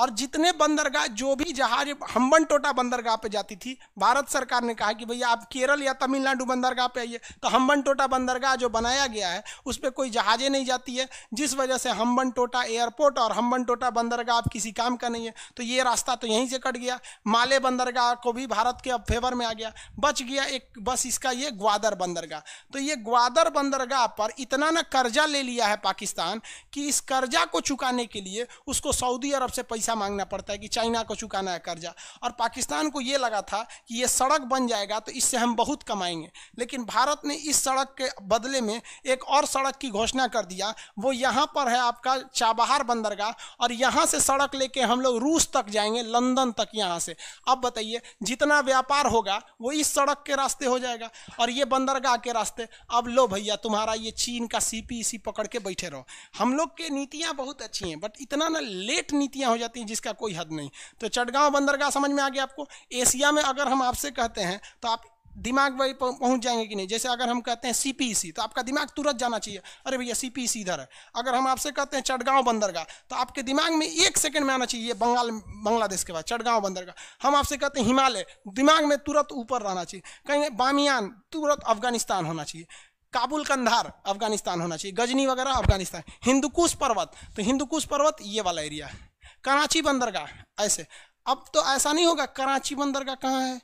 और जितने बंदरगाह जो भी जहाज हम्बन टोटा बंदरगाह पे जाती थी भारत सरकार ने कहा कि भैया आप केरल या तमिलनाडु बंदरगाह पे आइए तो हम्बन टोटा बंदरगाह जो बनाया गया है उस पर कोई जहाज़ें नहीं जाती है जिस वजह से हम्बन टोटा एयरपोर्ट और हम्बन टोटा बंदरगाह अब किसी काम का नहीं है तो ये रास्ता तो यहीं से कट गया माले बंदरगाह को भी भारत के अब फेवर में आ गया बच गया एक बस इसका ये ग्वादर बंदरगाह तो ये ग्वादर बंदरगाह पर इतना ना कर्जा ले लिया है पाकिस्तान कि इस कर्जा को चुकाने के लिए उसको सऊदी अरब से पैसा पैसा मांगना पड़ता है कि चाइना को चुकाना है कर्जा और पाकिस्तान को ये लगा था कि ये सड़क बन जाएगा तो इससे हम बहुत कमाएंगे लेकिन भारत ने इस सड़क के बदले में एक और सड़क की घोषणा कर दिया वो यहाँ पर है आपका चाबहार बंदरगाह और यहाँ से सड़क लेके हम लोग रूस तक जाएंगे लंदन तक यहाँ से अब बताइए जितना व्यापार होगा वो इस सड़क के रास्ते हो जाएगा और ये बंदरगाह के रास्ते अब लो भैया तुम्हारा ये चीन का सीपी पकड़ के बैठे रहो हम लोग के नीतियाँ बहुत अच्छी हैं बट इतना ना लेट नीतियाँ हो जाती जाती हैं जिसका कोई हद नहीं तो चटगांव बंदरगाह समझ में आ गया आपको एशिया में अगर हम आपसे कहते हैं तो आप दिमाग वही पहुंच जाएंगे कि नहीं जैसे अगर हम कहते हैं सीपीसी e तो आपका दिमाग तुरंत जाना चाहिए अरे भैया सीपीसी e इधर है अगर हम आपसे कहते हैं चटगांव बंदरगाह तो आपके दिमाग में एक सेकंड में आना चाहिए बंगाल बांग्लादेश के बाद चटगांव बंदरगाह हम आपसे कहते हैं हिमालय दिमाग में तुरंत ऊपर रहना चाहिए कहीं बामियान तुरंत अफगानिस्तान होना चाहिए काबुल कंधार अफगानिस्तान होना चाहिए गजनी वगैरह अफगानिस्तान हिंदुकुश पर्वत तो हिंदुकुश पर्वत ये वाला एरिया है कराची बंदरगाह ऐसे अब तो ऐसा नहीं होगा कराची बंदरगाह कहाँ है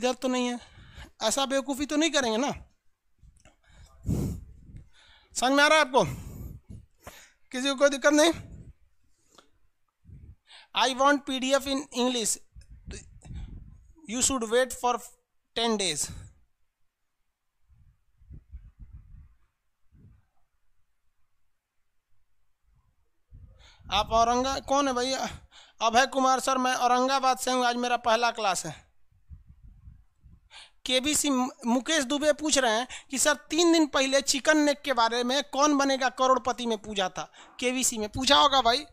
इधर तो नहीं है ऐसा बेवकूफ़ी तो नहीं करेंगे ना समझ में आ रहा है आपको किसी को कोई दिक्कत नहीं I want P D F in English you should wait for ten days आप औरंगा कौन है भैया अभय कुमार सर मैं औरंगाबाद से हूँ आज मेरा पहला क्लास है केबीसी मुकेश दुबे पूछ रहे हैं कि सर तीन दिन पहले चिकन नेक के बारे में कौन बनेगा करोड़पति में पूछा था केबीसी में पूछा होगा भाई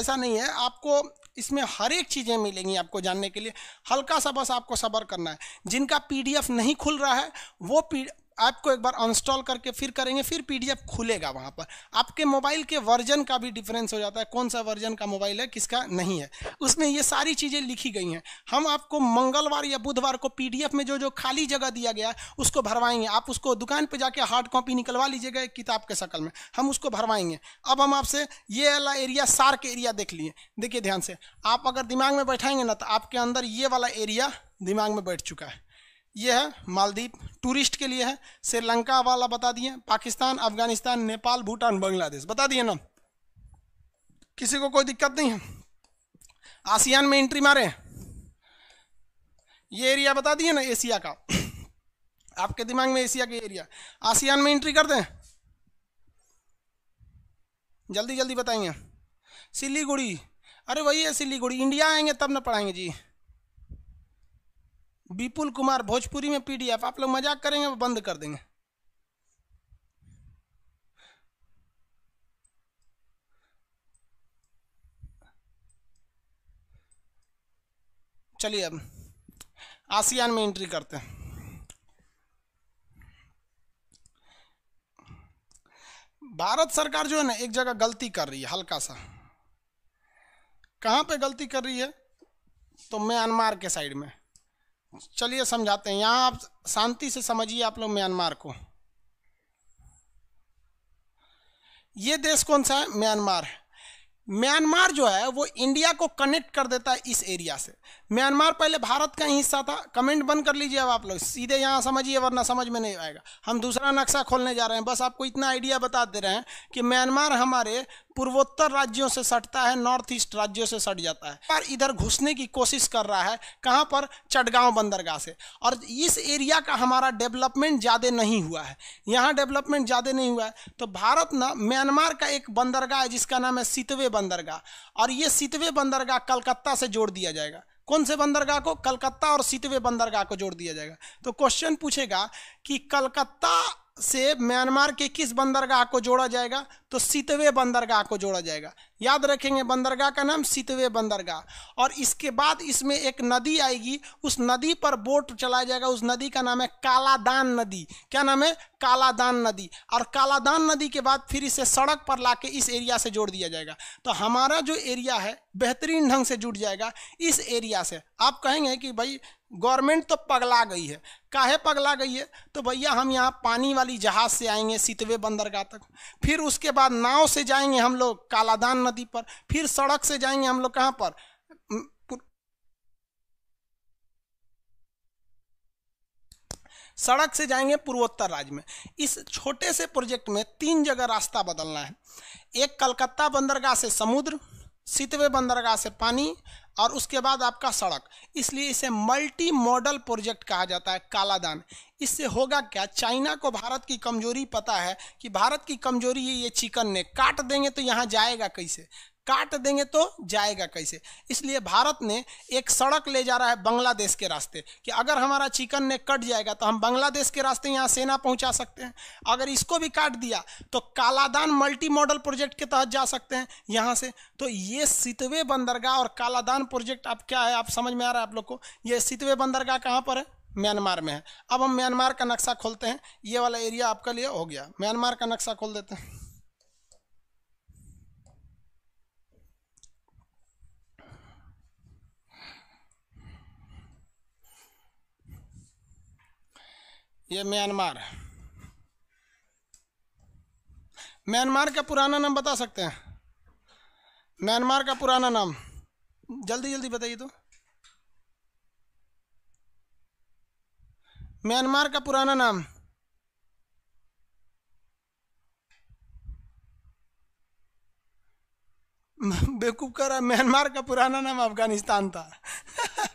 ऐसा नहीं है आपको इसमें हर एक चीज़ें मिलेंगी आपको जानने के लिए हल्का सा बस आपको सब्र करना है जिनका पीडीएफ नहीं खुल रहा है वो पी ऐप को एक बार अनस्टॉल करके फिर करेंगे फिर पीडीएफ खुलेगा वहाँ पर आपके मोबाइल के वर्जन का भी डिफरेंस हो जाता है कौन सा वर्जन का मोबाइल है किसका नहीं है उसमें ये सारी चीज़ें लिखी गई हैं हम आपको मंगलवार या बुधवार को पीडीएफ में जो जो खाली जगह दिया गया है उसको भरवाएंगे आप उसको दुकान पर जाके हार्ड कॉपी निकलवा लीजिएगा एक किताब के शक्ल में हम उसको भरवाएंगे अब हम आपसे ये वाला एरिया सार्क एरिया देख लिए देखिए ध्यान से आप अगर दिमाग में बैठाएंगे ना तो आपके अंदर ये वाला एरिया दिमाग में बैठ चुका है ये है मालदीप टूरिस्ट के लिए है श्रीलंका वाला बता दिए पाकिस्तान अफगानिस्तान नेपाल भूटान बांग्लादेश बता दिए ना किसी को कोई दिक्कत नहीं है आसियान में एंट्री मारे ये एरिया बता दिए ना एशिया का आपके दिमाग में एशिया का एरिया आसियान में एंट्री कर दें जल्दी जल्दी बताएंगे सिलीगुड़ी अरे वही है सिलीगुड़ी इंडिया आएंगे तब ना पढ़ाएंगे जी विपुल कुमार भोजपुरी में पीडीएफ आप लोग मजाक करेंगे बंद कर देंगे चलिए अब आसियान में एंट्री करते हैं भारत सरकार जो है ना एक जगह गलती कर रही है हल्का सा कहां पे गलती कर रही है तो म्यांमार के साइड में चलिए समझाते हैं यहाँ आप शांति से समझिए आप लोग म्यांमार को ये देश कौन सा है म्यांमार म्यांमार जो है वो इंडिया को कनेक्ट कर देता है इस एरिया से म्यांमार पहले भारत का ही हिस्सा था कमेंट बंद कर लीजिए अब आप लोग सीधे यहाँ समझिए वरना समझ में नहीं आएगा हम दूसरा नक्शा खोलने जा रहे हैं बस आपको इतना आइडिया बता दे रहे हैं कि म्यांमार हमारे पूर्वोत्तर राज्यों से सटता है नॉर्थ ईस्ट राज्यों से सट जाता है पर इधर घुसने की कोशिश कर रहा है कहाँ पर चटगांव बंदरगाह से और इस एरिया का हमारा डेवलपमेंट ज़्यादा नहीं हुआ है यहाँ डेवलपमेंट ज़्यादा नहीं हुआ है तो भारत ना म्यांमार का एक बंदरगाह है जिसका नाम है सितवे बंदरगाह और ये सितवे बंदरगाह कलकत्ता से जोड़ दिया जाएगा कौन से बंदरगाह को कलकत्ता और सितवे बंदरगाह को जोड़ दिया जाएगा तो क्वेश्चन पूछेगा कि कलकत्ता से म्यांमार के किस बंदरगाह को जोड़ा जाएगा तो सितवे बंदरगाह को जोड़ा जाएगा याद रखेंगे बंदरगाह का नाम सितवे बंदरगाह और इसके बाद इसमें एक नदी आएगी उस नदी पर बोट चलाया जाएगा उस नदी का नाम है कालादान नदी क्या नाम है कालादान नदी और कालादान नदी के बाद फिर इसे सड़क पर लाके इस एरिया से जोड़ दिया जाएगा तो हमारा जो एरिया है बेहतरीन ढंग से जुड़ जाएगा इस एरिया से आप कहेंगे कि भाई गवर्नमेंट तो पगला गई है काहे पगला गई है तो भैया हम यहाँ पानी वाली जहाज़ से आएंगे सितवे बंदरगाह तक फिर उसके बाद नाव से जाएंगे हम लोग कालादान नदी पर फिर सड़क से जाएंगे हम लोग कहाँ पर सड़क से जाएंगे पूर्वोत्तर राज्य में इस छोटे से प्रोजेक्ट में तीन जगह रास्ता बदलना है एक कलकत्ता बंदरगाह से समुद्र सितवे बंदरगाह से पानी और उसके बाद आपका सड़क इसलिए इसे मल्टी मॉडल प्रोजेक्ट कहा जाता है कालादान इससे होगा क्या चाइना को भारत की कमजोरी पता है कि भारत की कमजोरी ये चिकन ने काट देंगे तो यहाँ जाएगा कैसे काट देंगे तो जाएगा कैसे इसलिए भारत ने एक सड़क ले जा रहा है बांग्लादेश के रास्ते कि अगर हमारा चिकन ने कट जाएगा तो हम बांग्लादेश के रास्ते यहाँ सेना पहुँचा सकते हैं अगर इसको भी काट दिया तो कालादान मल्टी मॉडल प्रोजेक्ट के तहत जा सकते हैं यहाँ से तो ये सितवे बंदरगाह और कालादान प्रोजेक्ट आप क्या है आप समझ में आ रहा है आप लोग को ये सितवे बंदरगाह कहाँ पर है म्यांमार में है अब हम म्यांमार का नक्शा खोलते हैं ये वाला एरिया आपका लिए हो गया म्यांमार का नक्शा खोल देते हैं ये म्यांमार म्यांमार का पुराना नाम बता सकते हैं म्यांमार का पुराना नाम जल्दी जल्दी बताइए तो म्यांमार का पुराना नाम बेवकूफ कर रहा म्यांमार का पुराना नाम अफगानिस्तान था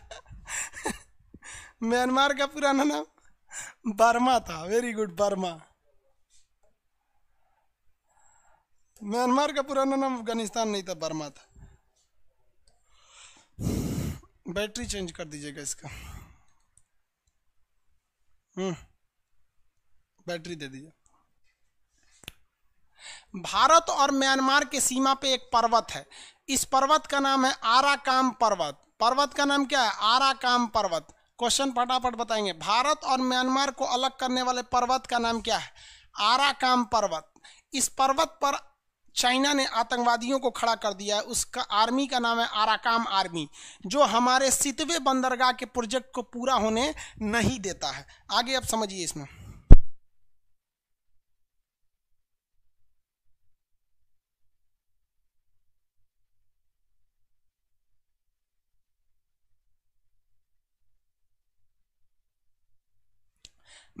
म्यांमार का पुराना नाम बर्मा था वेरी गुड बर्मा म्यांमार का पुराना नाम अफगानिस्तान नहीं था बर्मा था बैटरी चेंज कर दीजिएगा इसका हम्म बैटरी दे दीजिए भारत और म्यांमार के सीमा पे एक पर्वत है इस पर्वत का नाम है आराकाम पर्वत पर्वत का नाम क्या है आराकाम पर्वत क्वेश्चन फटाफट बताएंगे भारत और म्यांमार को अलग करने वाले पर्वत का नाम क्या है आराकाम पर्वत इस पर्वत पर चाइना ने आतंकवादियों को खड़ा कर दिया है उसका आर्मी का नाम है आराकाम आर्मी जो हमारे सितवे बंदरगाह के प्रोजेक्ट को पूरा होने नहीं देता है आगे आप समझिए इसमें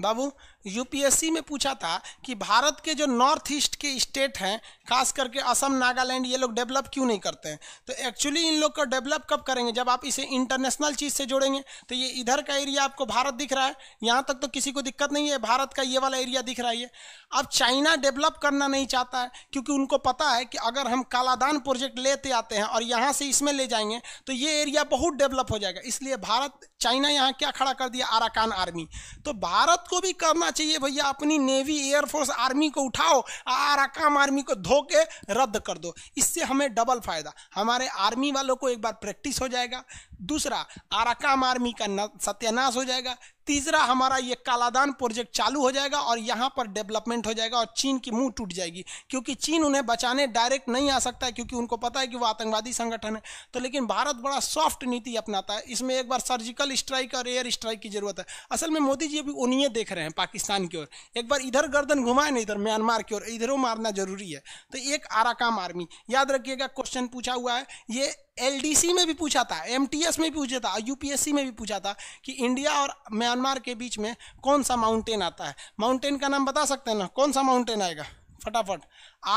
बाबू यूपीएससी में पूछा था कि भारत के जो नॉर्थ ईस्ट के स्टेट हैं खास करके असम नागालैंड ये लोग डेवलप क्यों नहीं करते हैं तो एक्चुअली इन लोग का डेवलप कब करेंगे जब आप इसे इंटरनेशनल चीज़ से जोड़ेंगे तो ये इधर का एरिया आपको भारत दिख रहा है यहाँ तक तो किसी को दिक्कत नहीं है भारत का ये वाला एरिया दिख रहा है अब चाइना डेवलप करना नहीं चाहता है क्योंकि उनको पता है कि अगर हम कालादान प्रोजेक्ट लेते आते हैं और यहाँ से इसमें ले जाएंगे तो ये एरिया बहुत डेवलप हो जाएगा इसलिए भारत चाइना यहाँ क्या खड़ा कर दिया आराकान आर्मी तो भारत भारत को भी करना चाहिए भैया अपनी नेवी एयरफोर्स आर्मी को उठाओ आराकाम आर्मी को धो के रद्द कर दो इससे हमें डबल फायदा हमारे आर्मी वालों को एक बार प्रैक्टिस हो जाएगा दूसरा आराकाम आर्मी का सत्यानाश हो जाएगा तीसरा हमारा ये कालादान प्रोजेक्ट चालू हो जाएगा और यहाँ पर डेवलपमेंट हो जाएगा और चीन की मुंह टूट जाएगी क्योंकि चीन उन्हें बचाने डायरेक्ट नहीं आ सकता है क्योंकि उनको पता है कि वो आतंकवादी संगठन है तो लेकिन भारत बड़ा सॉफ्ट नीति अपनाता है इसमें एक बार सर्जिकल स्ट्राइक और एयर स्ट्राइक की जरूरत है असल में मोदी जी अभी उन्हीं देख रहे हैं पाकिस्तान की ओर एक बार इधर गर्दन घुमाए ना इधर तो म्यांमार की ओर इधरों मारना जरूरी है तो एक आराकाम आर्मी याद रखिएगा क्वेश्चन पूछा हुआ है ये एलडीसी में भी पूछा था एमटीएस में भी पूछा था यूपीएससी में भी पूछा था कि इंडिया और म्यांमार म्यांमार के बीच में कौन सा माउंटेन आता है माउंटेन का नाम बता सकते हैं ना कौन सा माउंटेन आएगा फटाफट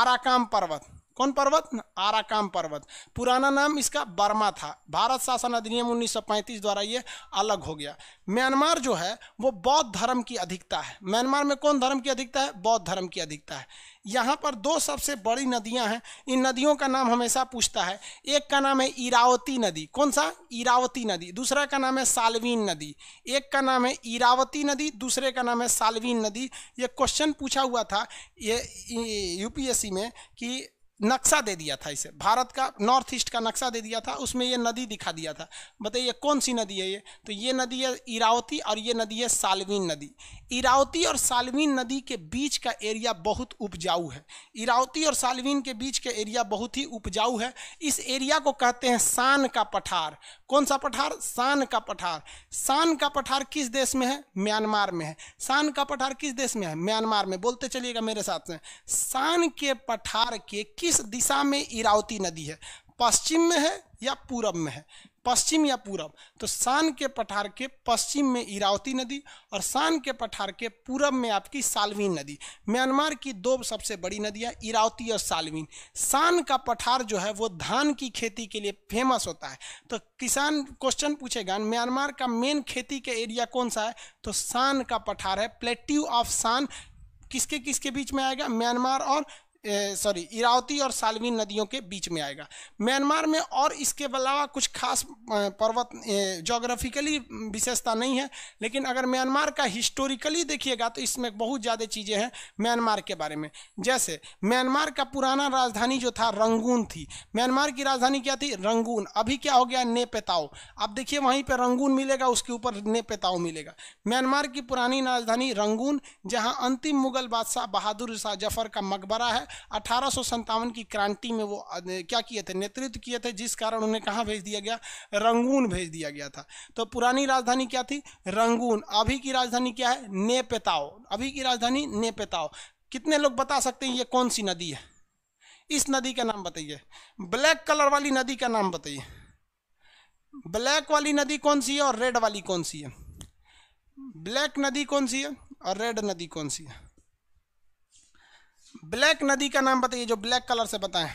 आराकाम पर्वत कौन पर्वत आराकाम पर्वत पुराना नाम इसका बर्मा था भारत शासन अधिनियम 1935 द्वारा ये अलग हो गया म्यांमार जो है वो बौद्ध धर्म की अधिकता है म्यांमार में कौन धर्म की अधिकता है बौद्ध धर्म की अधिकता है यहाँ पर दो सबसे बड़ी नदियाँ हैं इन नदियों का नाम हमेशा पूछता है एक का नाम है इरावती नदी कौन सा इरावती नदी दूसरा का नाम है सालवीन नदी एक का नाम है इरावती नदी दूसरे का नाम है सालवीन नदी ये क्वेश्चन पूछा हुआ था ये यूपीएससी में कि नक्शा दे दिया था इसे भारत का नॉर्थ ईस्ट का नक्शा दे दिया था उसमें ये नदी दिखा दिया था बताइए कौन सी नदी है ये तो ये नदी है इरावती और ये नदी है सालवीन नदी इरावती और सालवीन नदी के बीच का एरिया बहुत उपजाऊ है इरावती और सालवीन के बीच का एरिया बहुत ही उपजाऊ है इस एरिया को कहते हैं शान का पठार कौन सा पठार शान का पठार शान का पठार किस देश में है म्यांमार में है शान का पठार किस देश में है म्यांमार में बोलते चलिएगा मेरे साथ में शान के पठार के किस किस दिशा में इरावती नदी है पश्चिम में है या पूरब में है पश्चिम या पूरब तो शान के पठार के पश्चिम में इरावती नदी और शान के पठार के पूरब में आपकी सालवीन नदी म्यांमार की दो सबसे बड़ी नदियाँ इरावती और सालवीन शान का पठार जो है वो धान की खेती के लिए फेमस होता है तो किसान क्वेश्चन पूछेगा म्यांमार का मेन खेती के एरिया कौन सा है तो शान का पठार है प्लेट्यू ऑफ शान किसके किसके बीच में आएगा म्यांमार और सॉरी इरावती और सालवीन नदियों के बीच में आएगा म्यांमार में और इसके अलावा कुछ खास पर्वत जोग्राफिकली विशेषता नहीं है लेकिन अगर म्यांमार का हिस्टोरिकली देखिएगा तो इसमें बहुत ज़्यादा चीज़ें हैं म्यांमार के बारे में जैसे म्यांमार का पुराना राजधानी जो था रंगून थी म्यांमार की राजधानी क्या थी रंगून अभी क्या हो गया नेपेताओ अब देखिए वहीं पर रंगून मिलेगा उसके ऊपर नेपेताओ मिलेगा म्यांमार की पुरानी राजधानी रंगून जहाँ अंतिम मुगल बादशाह बहादुर शाह जफर का मकबरा है अठारह की क्रांति में वो क्या किए थे नेतृत्व किए थे जिस कारण उन्हें कहाँ भेज दिया गया रंगून भेज दिया गया था तो पुरानी राजधानी क्या थी रंगून अभी की राजधानी क्या है नेपेताओ अभी की राजधानी नेपेताओ कितने लोग बता सकते हैं ये कौन सी नदी है इस नदी का नाम बताइए ब्लैक कलर वाली नदी का नाम बताइए ब्लैक वाली नदी कौन सी है और रेड वाली कौन सी है ब्लैक नदी कौन सी है और रेड नदी कौन सी है ब्लैक नदी का नाम बताइए जो ब्लैक कलर से बताए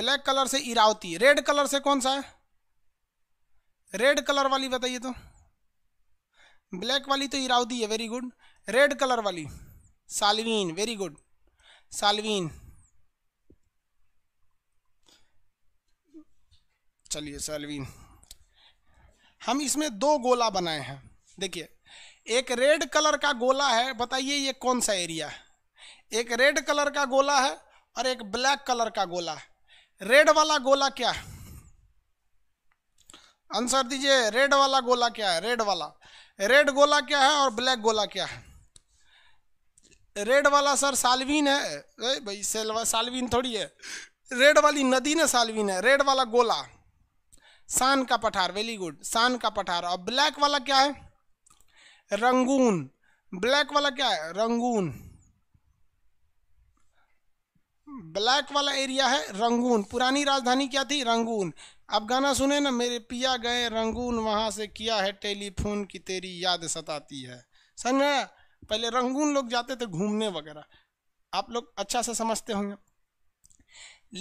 ब्लैक कलर से इरावती रेड कलर से कौन सा है रेड कलर वाली बताइए तो ब्लैक वाली तो इरावती है वेरी गुड रेड कलर वाली सालवीन वेरी गुड सालवीन चलिए सालवीन हम इसमें दो गोला बनाए हैं देखिए एक रेड कलर का गोला है बताइए ये कौन सा एरिया है एक रेड कलर का गोला है और एक ब्लैक कलर का गोला है रेड वाला गोला क्या है आंसर दीजिए रेड वाला गोला क्या है रेड वाला रेड गोला क्या है और ब्लैक गोला क्या है रेड वाला सर सालवीन है भाई सालवीन थोड़ी है रेड वाली नदी ना सालवीन है रेड वाला गोला शान का पठार वेरी गुड शान का पठार और ब्लैक वाला क्या है रंगून ब्लैक वाला क्या है रंगून ब्लैक वाला एरिया है रंगून पुरानी राजधानी क्या थी रंगून अब गाना सुने ना मेरे पिया गए रंगून वहां से किया है टेलीफोन की तेरी याद सताती है समझ में पहले रंगून लोग जाते थे घूमने वगैरह आप लोग अच्छा से समझते होंगे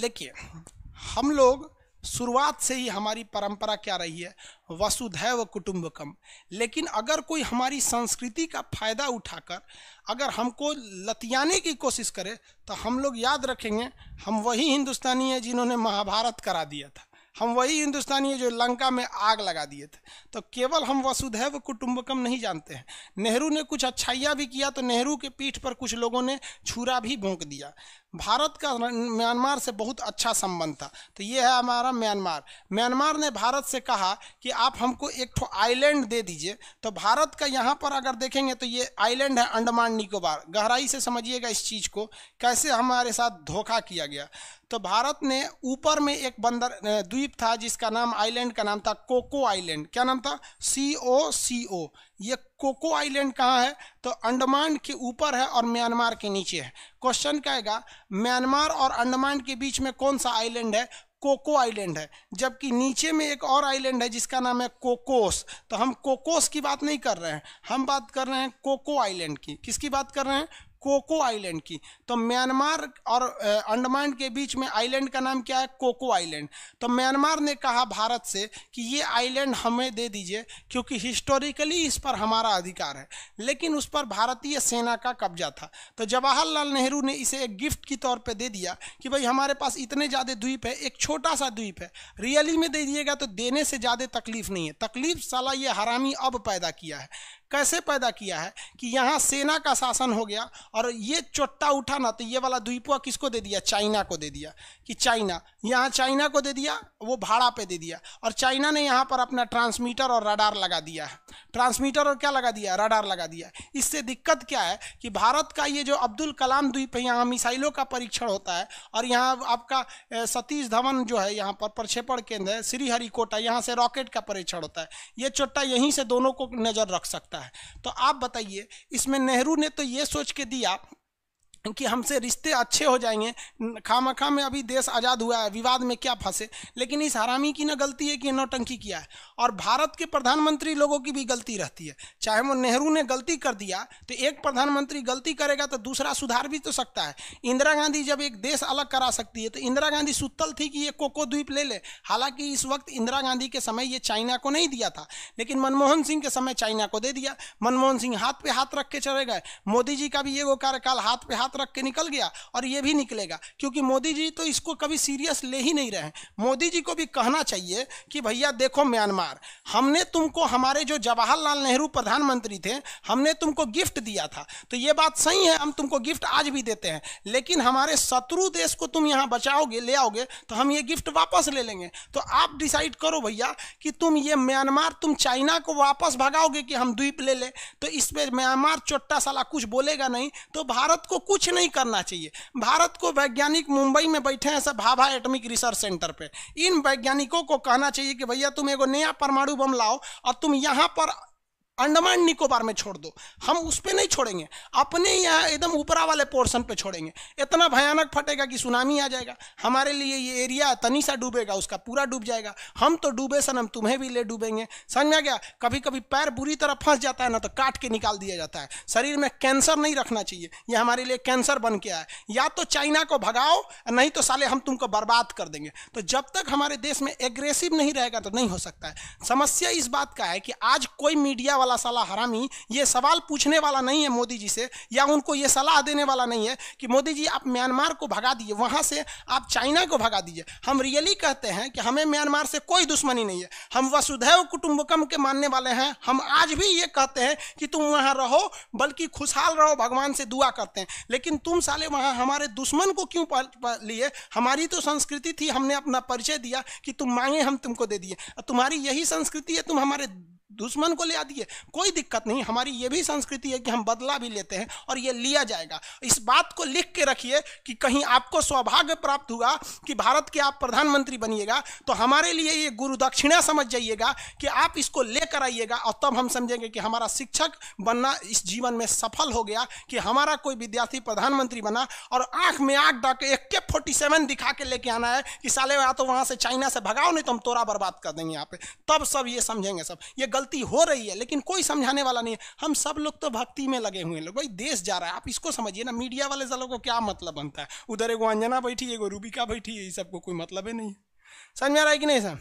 लेकिन हम लोग शुरुआत से ही हमारी परंपरा क्या रही है वसुधैव कुटुंबकम लेकिन अगर कोई हमारी संस्कृति का फायदा उठाकर अगर हमको लतियाने की कोशिश करे तो हम लोग याद रखेंगे हम वही हिंदुस्तानी हैं जिन्होंने महाभारत करा दिया था हम वही हिंदुस्तानी है जो लंका में आग लगा दिए थे तो केवल हम वसुधैव कुटुंबकम नहीं जानते हैं नेहरू ने कुछ अच्छाइयाँ भी किया तो नेहरू के पीठ पर कुछ लोगों ने छुरा भी भोंक दिया भारत का म्यांमार से बहुत अच्छा संबंध था तो ये है हमारा म्यांमार म्यांमार ने भारत से कहा कि आप हमको एक ठो आइलैंड दे दीजिए तो भारत का यहाँ पर अगर देखेंगे तो ये आइलैंड है अंडमान निकोबार गहराई से समझिएगा इस चीज़ को कैसे हमारे साथ धोखा किया गया तो भारत ने ऊपर में एक बंदर द्वीप था जिसका नाम आइलैंड का नाम था कोको आइलैंड क्या नाम था सी ओ सी ओ ये कोको आइलैंड कहाँ है तो अंडमान के ऊपर है और म्यांमार के नीचे है क्वेश्चन कहेगा म्यांमार और अंडमान के बीच में कौन सा आइलैंड है कोको आइलैंड है जबकि नीचे में एक और आइलैंड है जिसका नाम है कोकोस तो हम कोकोस की बात नहीं कर रहे हैं हम बात कर रहे हैं कोको आइलैंड की किसकी बात कर रहे हैं कोको आइलैंड की तो म्यांमार और अंडमान के बीच में आइलैंड का नाम क्या है कोको आइलैंड तो म्यांमार ने कहा भारत से कि ये आइलैंड हमें दे दीजिए क्योंकि हिस्टोरिकली इस पर हमारा अधिकार है लेकिन उस पर भारतीय सेना का कब्जा था तो जवाहरलाल नेहरू ने इसे एक गिफ्ट के तौर पर दे दिया कि भाई हमारे पास इतने ज़्यादा द्वीप है एक छोटा सा द्वीप है रियली में दे दिएगा तो देने से ज़्यादा तकलीफ नहीं है तकलीफ साला ये हरामी अब पैदा किया है कैसे पैदा किया है कि यहाँ सेना का शासन हो गया और ये चोट्टा उठा ना तो ये वाला द्वीपुआ किसको दे दिया चाइना को दे दिया कि चाइना यहाँ चाइना को दे दिया वो भाड़ा पे दे दिया और चाइना ने यहाँ पर अपना ट्रांसमीटर और रडार लगा दिया है ट्रांसमीटर और क्या लगा दिया रडार लगा दिया इससे दिक्कत क्या है कि भारत का ये जो अब्दुल कलाम द्वीप है यहाँ मिसाइलों का परीक्षण होता है और यहाँ आपका सतीश धवन जो है यहाँ पर प्रक्षेपण केंद्र है श्रीहरिकोटा यहाँ से रॉकेट का परीक्षण होता है ये चोट्टा यहीं से दोनों को नज़र रख सकता है सकता है तो आप बताइए इसमें नेहरू ने तो ये सोच के दिया कि हमसे रिश्ते अच्छे हो जाएंगे खामखा में अभी देश आज़ाद हुआ है विवाद में क्या फंसे लेकिन इस हरामी की ना गलती है कि नौटंकी किया है और भारत के प्रधानमंत्री लोगों की भी गलती रहती है चाहे वो नेहरू ने गलती कर दिया तो एक प्रधानमंत्री गलती करेगा तो दूसरा सुधार भी तो सकता है इंदिरा गांधी जब एक देश अलग करा सकती है तो इंदिरा गांधी सुतल थी कि ये कोको द्वीप ले ले हालांकि इस वक्त इंदिरा गांधी के समय ये चाइना को नहीं दिया था लेकिन मनमोहन सिंह के समय चाइना को दे दिया मनमोहन सिंह हाथ पे हाथ रख के चले गए मोदी जी का भी ये वो कार्यकाल हाथ पे हाथ रख के निकल गया और ये भी निकलेगा क्योंकि मोदी जी तो इसको कभी सीरियस ले ही नहीं रहे मोदी जी को भी कहना चाहिए कि भैया देखो म्यांमार हमने तुमको हमारे जो जवाहरलाल नेहरू प्रधानमंत्री थे हमने तुमको गिफ्ट दिया था तो ये बात सही है हम तुमको गिफ्ट आज भी देते हैं लेकिन हमारे शत्रु देश को तुम यहाँ बचाओगे ले आओगे तो हम ये गिफ्ट वापस ले लेंगे तो आप डिसाइड करो भैया कि तुम ये म्यांमार तुम चाइना को वापस भगाओगे कि हम द्वीप ले ले तो इस पर म्यांमार चोट्टा साला कुछ बोलेगा नहीं तो भारत को कुछ कुछ नहीं करना चाहिए भारत को वैज्ञानिक मुंबई में बैठे हैं सब भाभा एटमिक रिसर्च सेंटर पे इन वैज्ञानिकों को कहना चाहिए कि भैया तुम एगो नया परमाणु बम लाओ और तुम यहाँ पर अंडमान निकोबार में छोड़ दो हम उस पर नहीं छोड़ेंगे अपने यहाँ एकदम ऊपरा वाले पोर्शन पे छोड़ेंगे इतना भयानक फटेगा कि सुनामी आ जाएगा हमारे लिए ये एरिया तनी सा डूबेगा उसका पूरा डूब जाएगा हम तो डूबे सन हम तुम्हें भी ले डूबेंगे समझ में आ गया कभी कभी पैर बुरी तरह फंस जाता है ना तो काट के निकाल दिया जाता है शरीर में कैंसर नहीं रखना चाहिए ये हमारे लिए कैंसर बन के आए या तो चाइना को भगाओ नहीं तो साले हम तुमको बर्बाद कर देंगे तो जब तक हमारे देश में एग्रेसिव नहीं रहेगा तो नहीं हो सकता है समस्या इस बात का है कि आज कोई मीडिया वाला साला हरामी ये सवाल पूछने वाला नहीं है मोदी जी से या उनको ये सलाह देने वाला नहीं है कि मोदी जी आप म्यांमार को भगा दीजिए वहाँ से आप चाइना को भगा दीजिए हम रियली कहते हैं कि हमें म्यांमार से कोई दुश्मनी नहीं है हम वसुधैव कुटुम्बकम के मानने वाले हैं हम आज भी ये कहते हैं कि तुम वहाँ रहो बल्कि खुशहाल रहो भगवान से दुआ करते हैं लेकिन तुम साले वहाँ हमारे दुश्मन को क्यों लिए हमारी तो संस्कृति थी हमने अपना परिचय दिया कि तुम मांगे हम तुमको दे दिए तुम्हारी यही संस्कृति है तुम हमारे दुश्मन को ले दिए कोई दिक्कत नहीं हमारी ये भी संस्कृति है कि हम बदला भी लेते हैं और ये लिया जाएगा इस बात को लिख के रखिए कि कहीं आपको सौभाग्य प्राप्त हुआ कि भारत के आप प्रधानमंत्री बनिएगा तो हमारे लिए ये गुरु दक्षिणा समझ जाइएगा कि आप इसको लेकर आइएगा और तब हम समझेंगे कि हमारा शिक्षक बनना इस जीवन में सफल हो गया कि हमारा कोई विद्यार्थी प्रधानमंत्री बना और आंख में आँख डाल के एक के फोर्टी सेवन दिखा के लेके आना है कि साले या तो वहाँ से चाइना से भगाओ नहीं तो हम तोरा बर्बाद कर देंगे यहाँ पे तब सब ये समझेंगे सब ये गलत गलती हो रही है लेकिन कोई समझाने वाला नहीं है हम सब लोग तो भक्ति में लगे हुए हैं लोग भाई देश जा रहा है आप इसको समझिए ना मीडिया वाले सालों को क्या मतलब बनता है उधर एगो अंजना बैठी एगो रूबिका बैठी है सबको कोई मतलब ही नहीं समझ में आ रहा है कि नहीं सर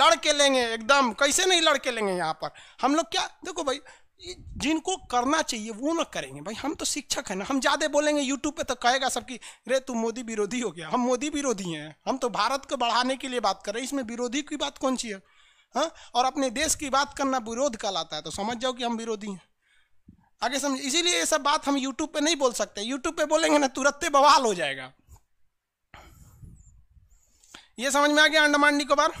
लड़के लेंगे एकदम कैसे नहीं लड़के लेंगे यहाँ पर हम लोग क्या देखो भाई जिनको करना चाहिए वो ना करेंगे भाई हम तो शिक्षक हैं ना हम ज़्यादा बोलेंगे यूट्यूब पे तो कहेगा सब कि रे तू मोदी विरोधी हो गया हम मोदी विरोधी हैं हम तो भारत को बढ़ाने के लिए बात कर रहे हैं इसमें विरोधी की बात कौन सी है हाँ और अपने देश की बात करना विरोध कहलाता है तो समझ जाओ कि हम विरोधी हैं आगे समझ इसीलिए ये सब बात हम यूट्यूब पे नहीं बोल सकते यूट्यूब पे बोलेंगे ना तुरंत बवाल हो जाएगा ये समझ में आ गया अंडमान निकोबार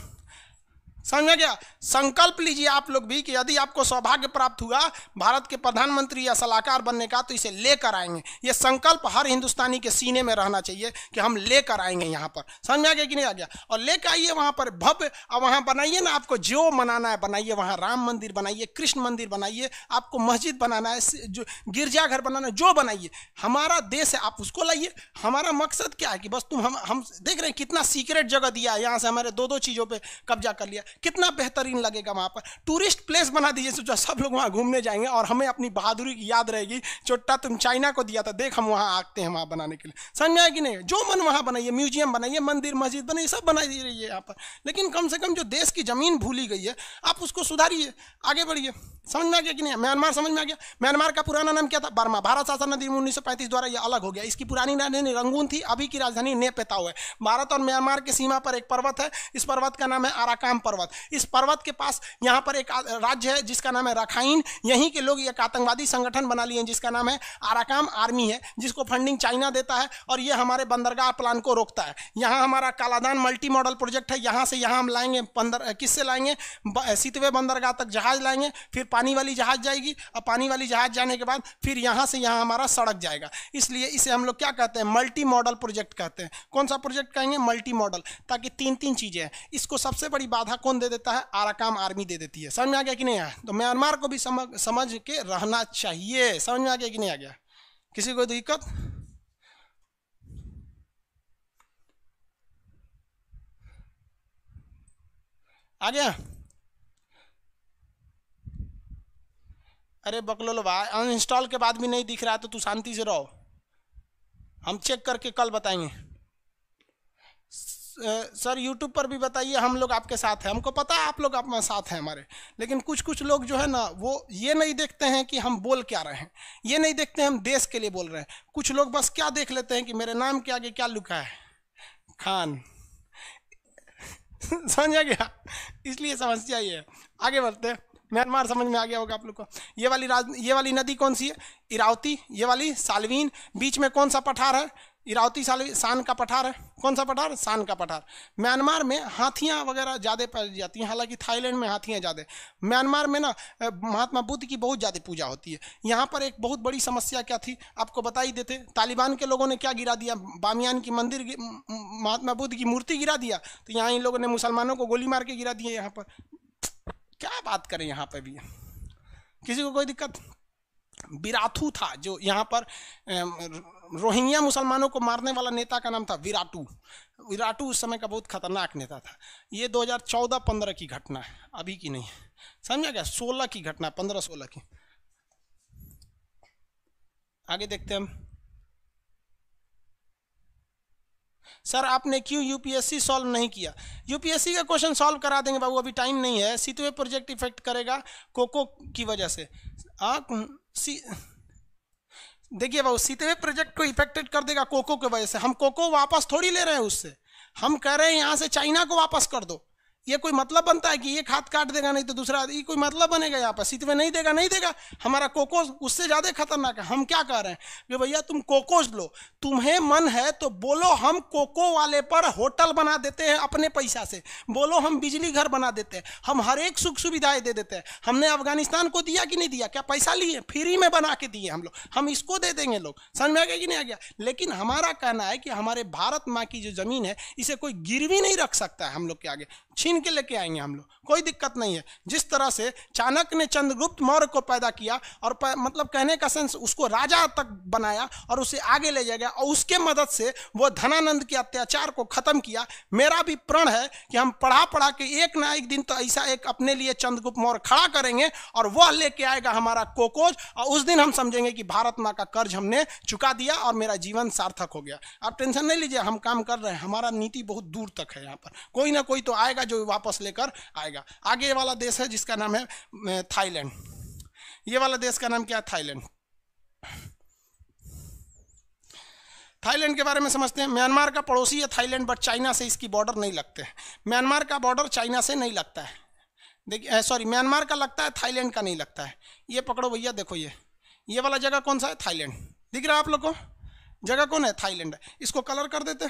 समझ गया संकल्प लीजिए आप लोग भी कि यदि आपको सौभाग्य प्राप्त हुआ भारत के प्रधानमंत्री या सलाहकार बनने का तो इसे लेकर आएंगे ये संकल्प हर हिंदुस्तानी के सीने में रहना चाहिए कि हम लेकर आएंगे यहाँ पर समझ आ गया कि नहीं आ गया और लेकर आइए वहाँ पर भव्य और वहाँ बनाइए ना आपको जो मनाना है बनाइए वहाँ राम मंदिर बनाइए कृष्ण मंदिर बनाइए आपको मस्जिद बनाना है जो गिरजाघर बनाना है जो बनाइए हमारा देश है आप उसको लाइए हमारा मकसद क्या है कि बस तुम हम हम देख रहे हैं कितना सीक्रेट जगह दिया है यहाँ से हमारे दो दो चीज़ों पर कब्जा कर लिया कितना बेहतरीन लगेगा वहाँ पर टूरिस्ट प्लेस बना दीजिए जो सब लोग वहाँ घूमने जाएंगे और हमें अपनी बहादुरी की याद रहेगी चोटा तुम चाइना को दिया था देख हम वहाँ आते हैं वहाँ बनाने के लिए समझ आए कि नहीं जो मन वहाँ बनाइए म्यूजियम बनाइए मंदिर मस्जिद बनाइए सब बना दी रही है यहाँ पर लेकिन कम से कम जो देश की ज़मीन भूली गई है आप उसको सुधारिए आगे बढ़िए समझ में आ गया कि नहीं म्यांमार समझ में आ गया म्यांमार का पुराना नाम क्या था बर्मा भारत शासन नदी उन्नीस द्वारा यह अलग हो गया इसकी पुरानी राजधानी रंगून थी अभी की राजधानी नेपेताओ है भारत और म्यांमार की सीमा पर एक पर्वत है इस पर्वत का नाम है आराकाम पर्वत पर्वत इस पर्वत के पास यहाँ पर एक राज्य है जिसका नाम है रखाइन यहीं के लोग एक आतंकवादी संगठन बना लिए हैं जिसका नाम है आराकाम आर्मी है जिसको फंडिंग चाइना देता है और ये हमारे बंदरगाह प्लान को रोकता है यहाँ हमारा कालादान मल्टी मॉडल प्रोजेक्ट है यहाँ से यहाँ हम लाएंगे बंदर किससे लाएंगे सितवे बंदरगाह तक जहाज लाएंगे फिर पानी वाली जहाज जाएगी और पानी वाली जहाज जाने के बाद फिर यहाँ से यहाँ हमारा सड़क जाएगा इसलिए इसे हम लोग क्या कहते हैं मल्टी मॉडल प्रोजेक्ट कहते हैं कौन सा प्रोजेक्ट कहेंगे मल्टी मॉडल ताकि तीन तीन चीज़ें हैं इसको सबसे बड़ी बाधा कौन कौन दे देता है आराकाम आर्मी दे देती है समझ में आ गया कि नहीं आया तो म्यांमार को भी समझ समझ के रहना चाहिए समझ में आ गया कि नहीं आ गया किसी को दिक्कत आ गया अरे बकलोल भाई अनइंस्टॉल के बाद भी नहीं दिख रहा है तो तू शांति से रहो हम चेक करके कल बताएंगे सर यूट्यूब पर भी बताइए हम लोग आपके साथ हैं हमको पता है आप लोग अपना साथ हैं हमारे लेकिन कुछ कुछ लोग जो है ना वो ये नहीं देखते हैं कि हम बोल क्या रहे हैं ये नहीं देखते हम देश के लिए बोल रहे हैं कुछ लोग बस क्या देख लेते हैं कि मेरे नाम के आगे क्या लुका है खान समझ आ गया इसलिए समस्या ये है आगे बढ़ते हैं म्यांमार समझ में आ गया होगा आप लोग को ये वाली राज ये वाली नदी कौन सी है इरावती ये वाली सालवीन बीच में कौन सा पठार है इरावती साली शान का पठार है कौन सा पठार शान का पठार म्यांमार में हाथियाँ वगैरह ज़्यादा पाई जाती हैं हालांकि थाईलैंड में हाथियाँ ज़्यादा म्यांमार में ना महात्मा बुद्ध की बहुत ज़्यादा पूजा होती है यहाँ पर एक बहुत बड़ी समस्या क्या थी आपको बता ही देते तालिबान के लोगों ने क्या गिरा दिया बामियान की मंदिर महात्मा बुद्ध की मूर्ति गिरा दिया तो यहाँ इन लोगों ने मुसलमानों को गोली मार के गिरा दिया यहाँ पर क्या बात करें यहाँ पर भी किसी को कोई दिक्कत बिराथू था जो यहाँ पर रोहिंग्या मुसलमानों को मारने वाला नेता का नाम था विराटू विराटू उस समय का बहुत खतरनाक नेता था ये 2014-15 की घटना है अभी की नहीं समझा क्या सोलह की घटना पंद्रह सोलह की आगे देखते हैं हम सर आपने क्यों यूपीएससी सॉल्व नहीं किया यूपीएससी का क्वेश्चन सॉल्व करा देंगे बाबू अभी टाइम नहीं है सीतुए प्रोजेक्ट इफेक्ट करेगा कोको की वजह से आ, सी देखिए भाई सीते हुए प्रोजेक्ट को इफेक्टेड कर देगा कोको की वजह से हम कोको वापस थोड़ी ले रहे हैं उससे हम कह रहे हैं यहाँ से चाइना को वापस कर दो ये कोई मतलब बनता है कि ये खाद काट देगा नहीं तो दूसरा ये कोई मतलब बनेगा यहाँ पर सित में नहीं देगा नहीं देगा हमारा कोकोज उससे ज़्यादा खतरनाक है हम क्या कह रहे हैं कि भैया तुम कोकोज लो तुम्हें मन है तो बोलो हम कोको वाले पर होटल बना देते हैं अपने पैसा से बोलो हम बिजली घर बना देते हैं हम हर एक सुख सुविधाएं दे देते हैं हमने अफगानिस्तान को दिया कि नहीं दिया क्या पैसा लिए फ्री में बना के दिए हम लोग हम इसको दे देंगे लोग समझ में आ गया कि नहीं आ गया लेकिन हमारा कहना है कि हमारे भारत माँ की जो ज़मीन है इसे कोई गिरवी नहीं रख सकता है हम लोग के आगे छीन के लेके आएंगे हम लोग कोई दिक्कत नहीं है जिस तरह से चाणक्य ने चंद्रगुप्त मौर्य को पैदा किया और मतलब कहने का सेंस उसको राजा तक बनाया और उसे आगे ले जाया गया और उसके मदद से वो धनानंद के अत्याचार को खत्म किया मेरा भी प्रण है कि हम पढ़ा पढ़ा के एक ना एक दिन तो ऐसा एक अपने लिए चंद्रगुप्त मौर्य खड़ा करेंगे और वह लेके आएगा हमारा कोकोज और उस दिन हम समझेंगे कि भारत माँ का कर्ज हमने चुका दिया और मेरा जीवन सार्थक हो गया आप टेंशन नहीं लीजिए हम काम कर रहे हैं हमारा नीति बहुत दूर तक है यहाँ पर कोई ना कोई तो आएगा जो वापस लेकर आएगा जाएगा आगे वाला देश है जिसका नाम है थाईलैंड ये वाला देश का नाम क्या है थाईलैंड थाईलैंड के बारे में समझते हैं म्यांमार का पड़ोसी है थाईलैंड बट चाइना से इसकी बॉर्डर नहीं लगते हैं म्यांमार का बॉर्डर चाइना से नहीं लगता है देखिए सॉरी म्यांमार का लगता है थाईलैंड का नहीं लगता है ये पकड़ो भैया देखो ये ये वाला जगह कौन सा है थाईलैंड दिख रहा है आप लोग को जगह कौन है थाईलैंड इसको कलर कर देते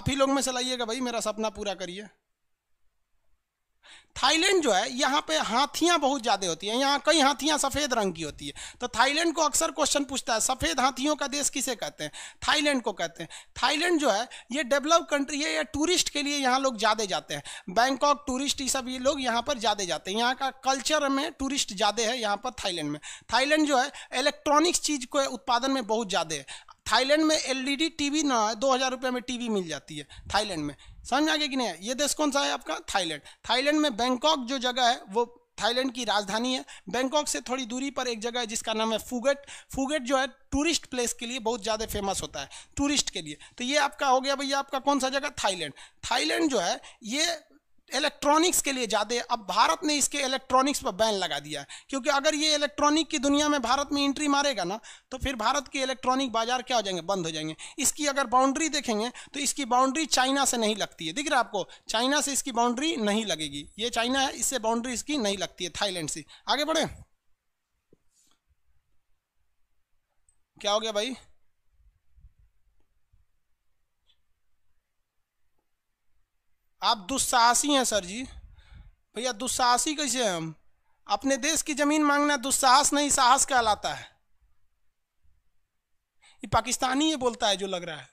आप ही लोग में चलाइएगा भाई मेरा सपना पूरा करिए थाईलैंड जो है यहाँ पे हाथियाँ बहुत ज़्यादा होती हैं यहाँ कई हाथियाँ सफ़ेद रंग की होती है तो थाईलैंड को अक्सर क्वेश्चन पूछता है सफ़ेद हाथियों का देश किसे कहते हैं थाईलैंड को कहते हैं थाईलैंड जो है ये डेवलप कंट्री है या टूरिस्ट के लिए यहाँ लोग ज़्यादा जाते हैं बैंकॉक टूरिस्ट ये सब ये लोग यहाँ पर ज़्यादा जाते हैं यहाँ का कल्चर में टूरिस्ट ज़्यादा है यहाँ पर थाईलैंड में थाईलैंड जो है इलेक्ट्रॉनिक्स चीज़ के उत्पादन में बहुत ज़्यादा है थाईलैंड में एलईडी टीवी ना दो हज़ार रुपये में टीवी मिल जाती है थाईलैंड में समझ में आ गया कि नहीं ये देश कौन सा है आपका थाईलैंड थाईलैंड में बैंकॉक जो जगह है वो थाईलैंड की राजधानी है बैंकॉक से थोड़ी दूरी पर एक जगह है जिसका नाम है फुगेट फुगेट जो है टूरिस्ट प्लेस के लिए बहुत ज़्यादा फेमस होता है टूरिस्ट के लिए तो ये आपका हो गया भैया आपका कौन सा जगह थाईलैंड थाईलैंड जो है ये इलेक्ट्रॉनिक्स के लिए ज़्यादा अब भारत ने इसके इलेक्ट्रॉनिक्स पर बैन लगा दिया है क्योंकि अगर ये इलेक्ट्रॉनिक की दुनिया में भारत में एंट्री मारेगा ना तो फिर भारत के इलेक्ट्रॉनिक बाजार क्या हो जाएंगे बंद हो जाएंगे इसकी अगर बाउंड्री देखेंगे तो इसकी बाउंड्री चाइना से नहीं लगती है दिख रहा है आपको चाइना से इसकी बाउंड्री नहीं लगेगी ये चाइना है इससे बाउंड्री इसकी नहीं लगती है थाईलैंड से आगे बढ़े क्या हो गया भाई आप दुस्साहसी हैं सर जी भैया दुस्साहसी कैसे हैं हम अपने देश की जमीन मांगना दुस्साहस नहीं साहस कहलाता है ये पाकिस्तानी ये बोलता है जो लग रहा है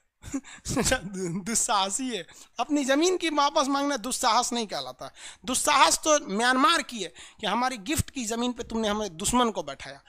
दुस्साहसी है अपनी ज़मीन की वापस मांगना दुस्साहस नहीं कहलाता दुस्साहस तो म्यांमार की है कि हमारी गिफ्ट की ज़मीन पे तुमने हमें दुश्मन को बैठाया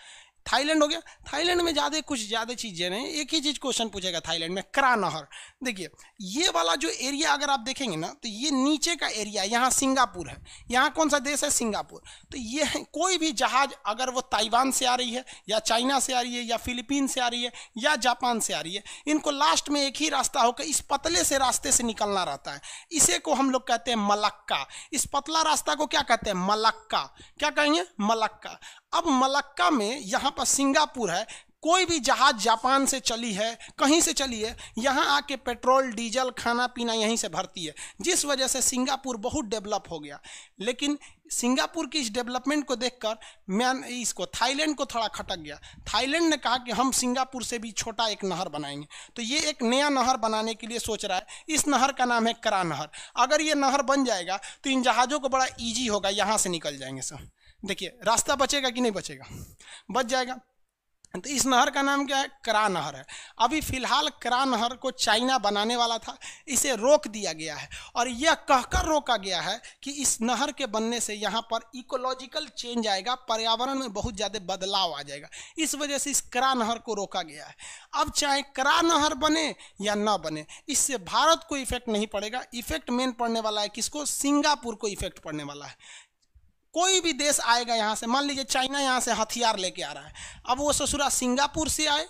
थाईलैंड हो गया थाईलैंड में ज़्यादा कुछ ज़्यादा चीज़ें नहीं एक ही चीज़ क्वेश्चन पूछेगा थाईलैंड में करा नहर देखिए ये वाला जो एरिया अगर आप देखेंगे ना तो ये नीचे का एरिया यहाँ सिंगापुर है यहाँ कौन सा देश है सिंगापुर तो ये कोई भी जहाज़ अगर वो ताइवान से आ रही है या चाइना से आ रही है या फिलीपीन से आ रही है या जापान से आ रही है इनको लास्ट में एक ही रास्ता होकर इस पतले से रास्ते से निकलना रहता है इसे को हम लोग कहते हैं मलक्का इस पतला रास्ता को क्या कहते हैं मलक्का क्या कहेंगे मलक्का अब मलक्का में यहाँ पर सिंगापुर है कोई भी जहाज जापान से चली है कहीं से चली है यहाँ आके पेट्रोल डीजल खाना पीना यहीं से भरती है जिस वजह से सिंगापुर बहुत डेवलप हो गया लेकिन सिंगापुर की इस डेवलपमेंट को देखकर मैं इसको थाईलैंड को थोड़ा खटक गया थाईलैंड ने कहा कि हम सिंगापुर से भी छोटा एक नहर बनाएंगे तो ये एक नया नहर बनाने के लिए सोच रहा है इस नहर का नाम है करा नहर अगर ये नहर बन जाएगा तो इन जहाज़ों को बड़ा ईजी होगा यहाँ से निकल जाएंगे सर देखिए रास्ता बचेगा कि नहीं बचेगा बच जाएगा तो इस नहर का नाम क्या है करा नहर है अभी फिलहाल करा नहर को चाइना बनाने वाला था इसे रोक दिया गया है और यह कहकर रोका गया है कि इस नहर के बनने से यहाँ पर इकोलॉजिकल चेंज आएगा पर्यावरण में बहुत ज़्यादा बदलाव आ जाएगा इस वजह से इस करा नहर को रोका गया है अब चाहे करा नहर बने या न बने इससे भारत को इफेक्ट नहीं पड़ेगा इफेक्ट मेन पड़ने वाला है किसको सिंगापुर को इफेक्ट पड़ने वाला है कोई भी देश आएगा यहाँ से मान लीजिए चाइना यहाँ से हथियार लेके आ रहा है अब वो ससुरा सिंगापुर से आए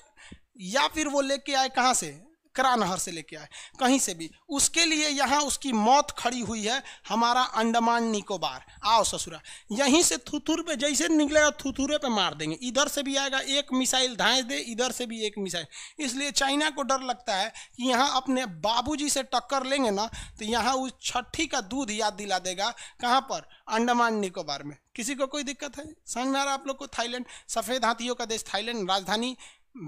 या फिर वो लेके आए कहाँ से करा नहर से लेके आए कहीं से भी उसके लिए यहाँ उसकी मौत खड़ी हुई है हमारा अंडमान निकोबार आओ ससुरा यहीं से थुथुर पे जैसे निकलेगा थुथुरे पे मार देंगे इधर से भी आएगा एक मिसाइल धाए दे इधर से भी एक मिसाइल इसलिए चाइना को डर लगता है कि यहाँ अपने बाबूजी से टक्कर लेंगे ना तो यहाँ उस छठी का दूध याद दिला देगा कहाँ पर अंडमान निकोबार में किसी को कोई दिक्कत है समझ में आ रहा आप लोग को थाईलैंड सफ़ेद हाथियों का देश थाईलैंड राजधानी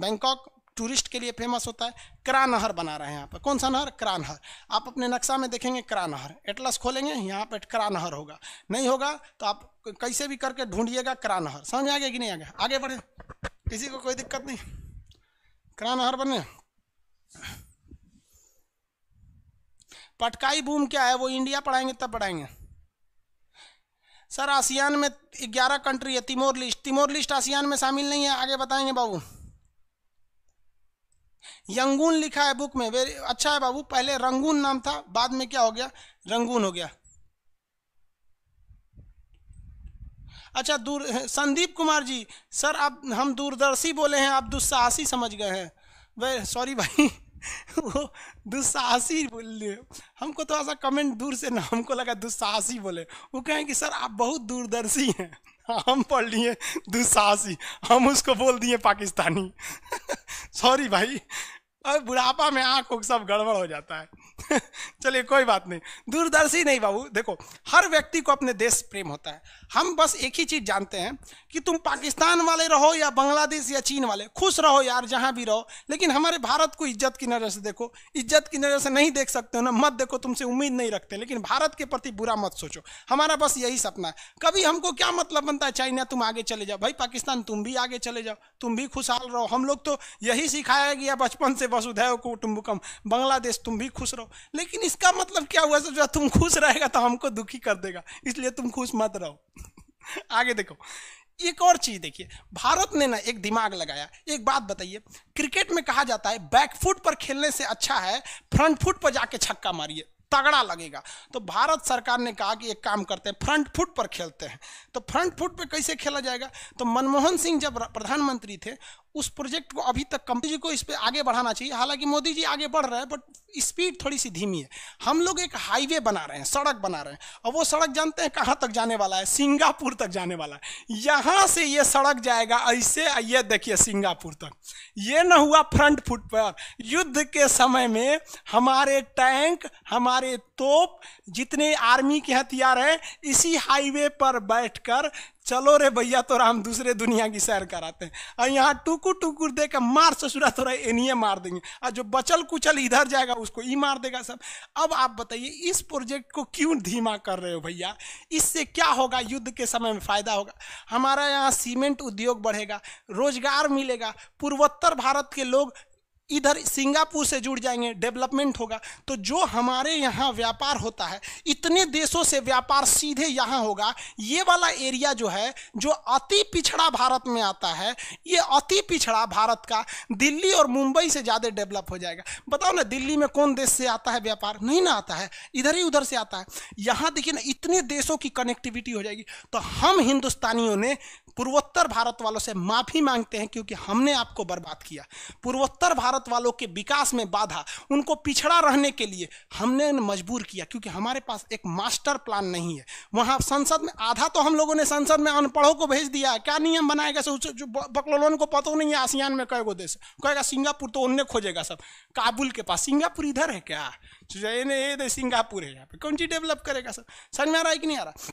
बैंकॉक टूरिस्ट के लिए फेमस होता है करा नहर बना रहे हैं यहाँ पर कौन सा नहर करा नहर आप अपने नक्शा में देखेंगे करा नहर एटलस खोलेंगे यहाँ पर करा नहर होगा नहीं होगा तो आप कैसे भी करके ढूंढिएगा करा नहर समझ आ गया कि नहीं आ गया आगे बढ़े किसी को कोई दिक्कत नहीं करा नहर बने पटकाई बूम क्या है वो इंडिया पढ़ाएंगे तब पढ़ाएंगे सर आसियान में ग्यारह कंट्री है Timor Leste Timor Leste ASEAN में शामिल नहीं है आगे बताएंगे बाबू यंगून लिखा है बुक में वेरी अच्छा है बाबू पहले रंगून नाम था बाद में क्या हो गया रंगून हो गया अच्छा दूर संदीप कुमार जी सर आप हम दूरदर्शी बोले हैं आप दुस्साहसी समझ गए हैं वे सॉरी भाई वो दुस्साहसी बोल लिए हमको थोड़ा तो सा कमेंट दूर से ना हमको लगा दुस्साहसी बोले वो कहें कि सर आप बहुत दूरदर्शी हैं हम पढ़ लिए दुस्साहसी हम उसको बोल दिए पाकिस्तानी सॉरी भाई बुढ़ापा में आँख सब गड़बड़ हो जाता है चलिए कोई बात नहीं दूरदर्शी नहीं बाबू देखो हर व्यक्ति को अपने देश प्रेम होता है हम बस एक ही चीज जानते हैं कि तुम पाकिस्तान वाले रहो या बांग्लादेश या चीन वाले खुश रहो यार जहां भी रहो लेकिन हमारे भारत को इज्जत की नज़र से देखो इज्जत की नज़र से नहीं देख सकते हो ना मत देखो तुमसे उम्मीद नहीं रखते लेकिन भारत के प्रति बुरा मत सोचो हमारा बस यही सपना है कभी हमको क्या मतलब बनता है चाइना तुम आगे चले जाओ भाई पाकिस्तान तुम भी आगे चले जाओ तुम भी खुशहाल रहो हम लोग तो यही सिखाया गया बचपन से वसुधैव कुटुंबकम बांग्लादेश तुम भी खुश रहो लेकिन इसका मतलब क्या हुआ सोचा तुम खुश रहेगा तो हमको दुखी कर देगा इसलिए तुम खुश मत रहो आगे देखो एक और चीज देखिए भारत ने ना एक दिमाग लगाया एक बात बताइए क्रिकेट में कहा जाता है बैक फुट पर खेलने से अच्छा है फ्रंट फुट पर जाके छक्का मारिए तगड़ा लगेगा तो भारत सरकार ने कहा कि एक काम करते हैं फ्रंट फुट पर खेलते हैं तो फ्रंट फुट पर कैसे खेला जाएगा तो मनमोहन सिंह जब प्रधानमंत्री थे उस प्रोजेक्ट को अभी तक कंपनी जी को इस पर आगे बढ़ाना चाहिए हालांकि मोदी जी आगे बढ़ रहे हैं बट स्पीड थोड़ी सी धीमी है हम लोग एक हाईवे बना रहे हैं सड़क बना रहे हैं और वो सड़क जानते हैं कहाँ तक जाने वाला है सिंगापुर तक जाने वाला है यहाँ से ये सड़क जाएगा ऐसे ये देखिए सिंगापुर तक ये ना हुआ फ्रंट फुट पर युद्ध के समय में हमारे टैंक हमारे तोप जितने आर्मी के हथियार हैं इसी हाईवे पर बैठ चलो रे भैया तो राम दूसरे दुनिया की सैर कराते हैं और यहाँ टुकुर टुकुर दे के मार ससुरा थोड़ा एनिए मार देंगे और जो बचल कुचल इधर जाएगा उसको ई मार देगा सब अब आप बताइए इस प्रोजेक्ट को क्यों धीमा कर रहे हो भैया इससे क्या होगा युद्ध के समय में फायदा होगा हमारा यहाँ सीमेंट उद्योग बढ़ेगा रोजगार मिलेगा पूर्वोत्तर भारत के लोग इधर सिंगापुर से जुड़ जाएंगे डेवलपमेंट होगा तो जो हमारे यहाँ व्यापार होता है इतने देशों से व्यापार सीधे यहाँ होगा ये वाला एरिया जो है जो अति पिछड़ा भारत में आता है ये अति पिछड़ा भारत का दिल्ली और मुंबई से ज़्यादा डेवलप हो जाएगा बताओ ना दिल्ली में कौन देश से आता है व्यापार नहीं ना आता है इधर ही उधर से आता है यहाँ देखिए ना इतने देशों की कनेक्टिविटी हो जाएगी तो हम हिंदुस्तानियों ने पूर्वोत्तर भारत वालों से माफ़ी मांगते हैं क्योंकि हमने आपको बर्बाद किया पूर्वोत्तर भारत भारत वालों के विकास में बाधा उनको पिछड़ा रहने के लिए हमने मजबूर किया क्योंकि हमारे पास एक मास्टर प्लान नहीं है वहाँ संसद में आधा तो हम लोगों ने संसद में अनपढ़ों को भेज दिया क्या नियम बनाएगा जो बकलोलोन को पता नहीं है आसियान में कएगो देश कहेगा सिंगापुर तो उनने खोजेगा सब काबुल के पास सिंगापुर इधर है क्या तो सिंगापुर है यहाँ पे कौन चीज डेवलप करेगा सर समझ में आ रहा है कि नहीं आ रहा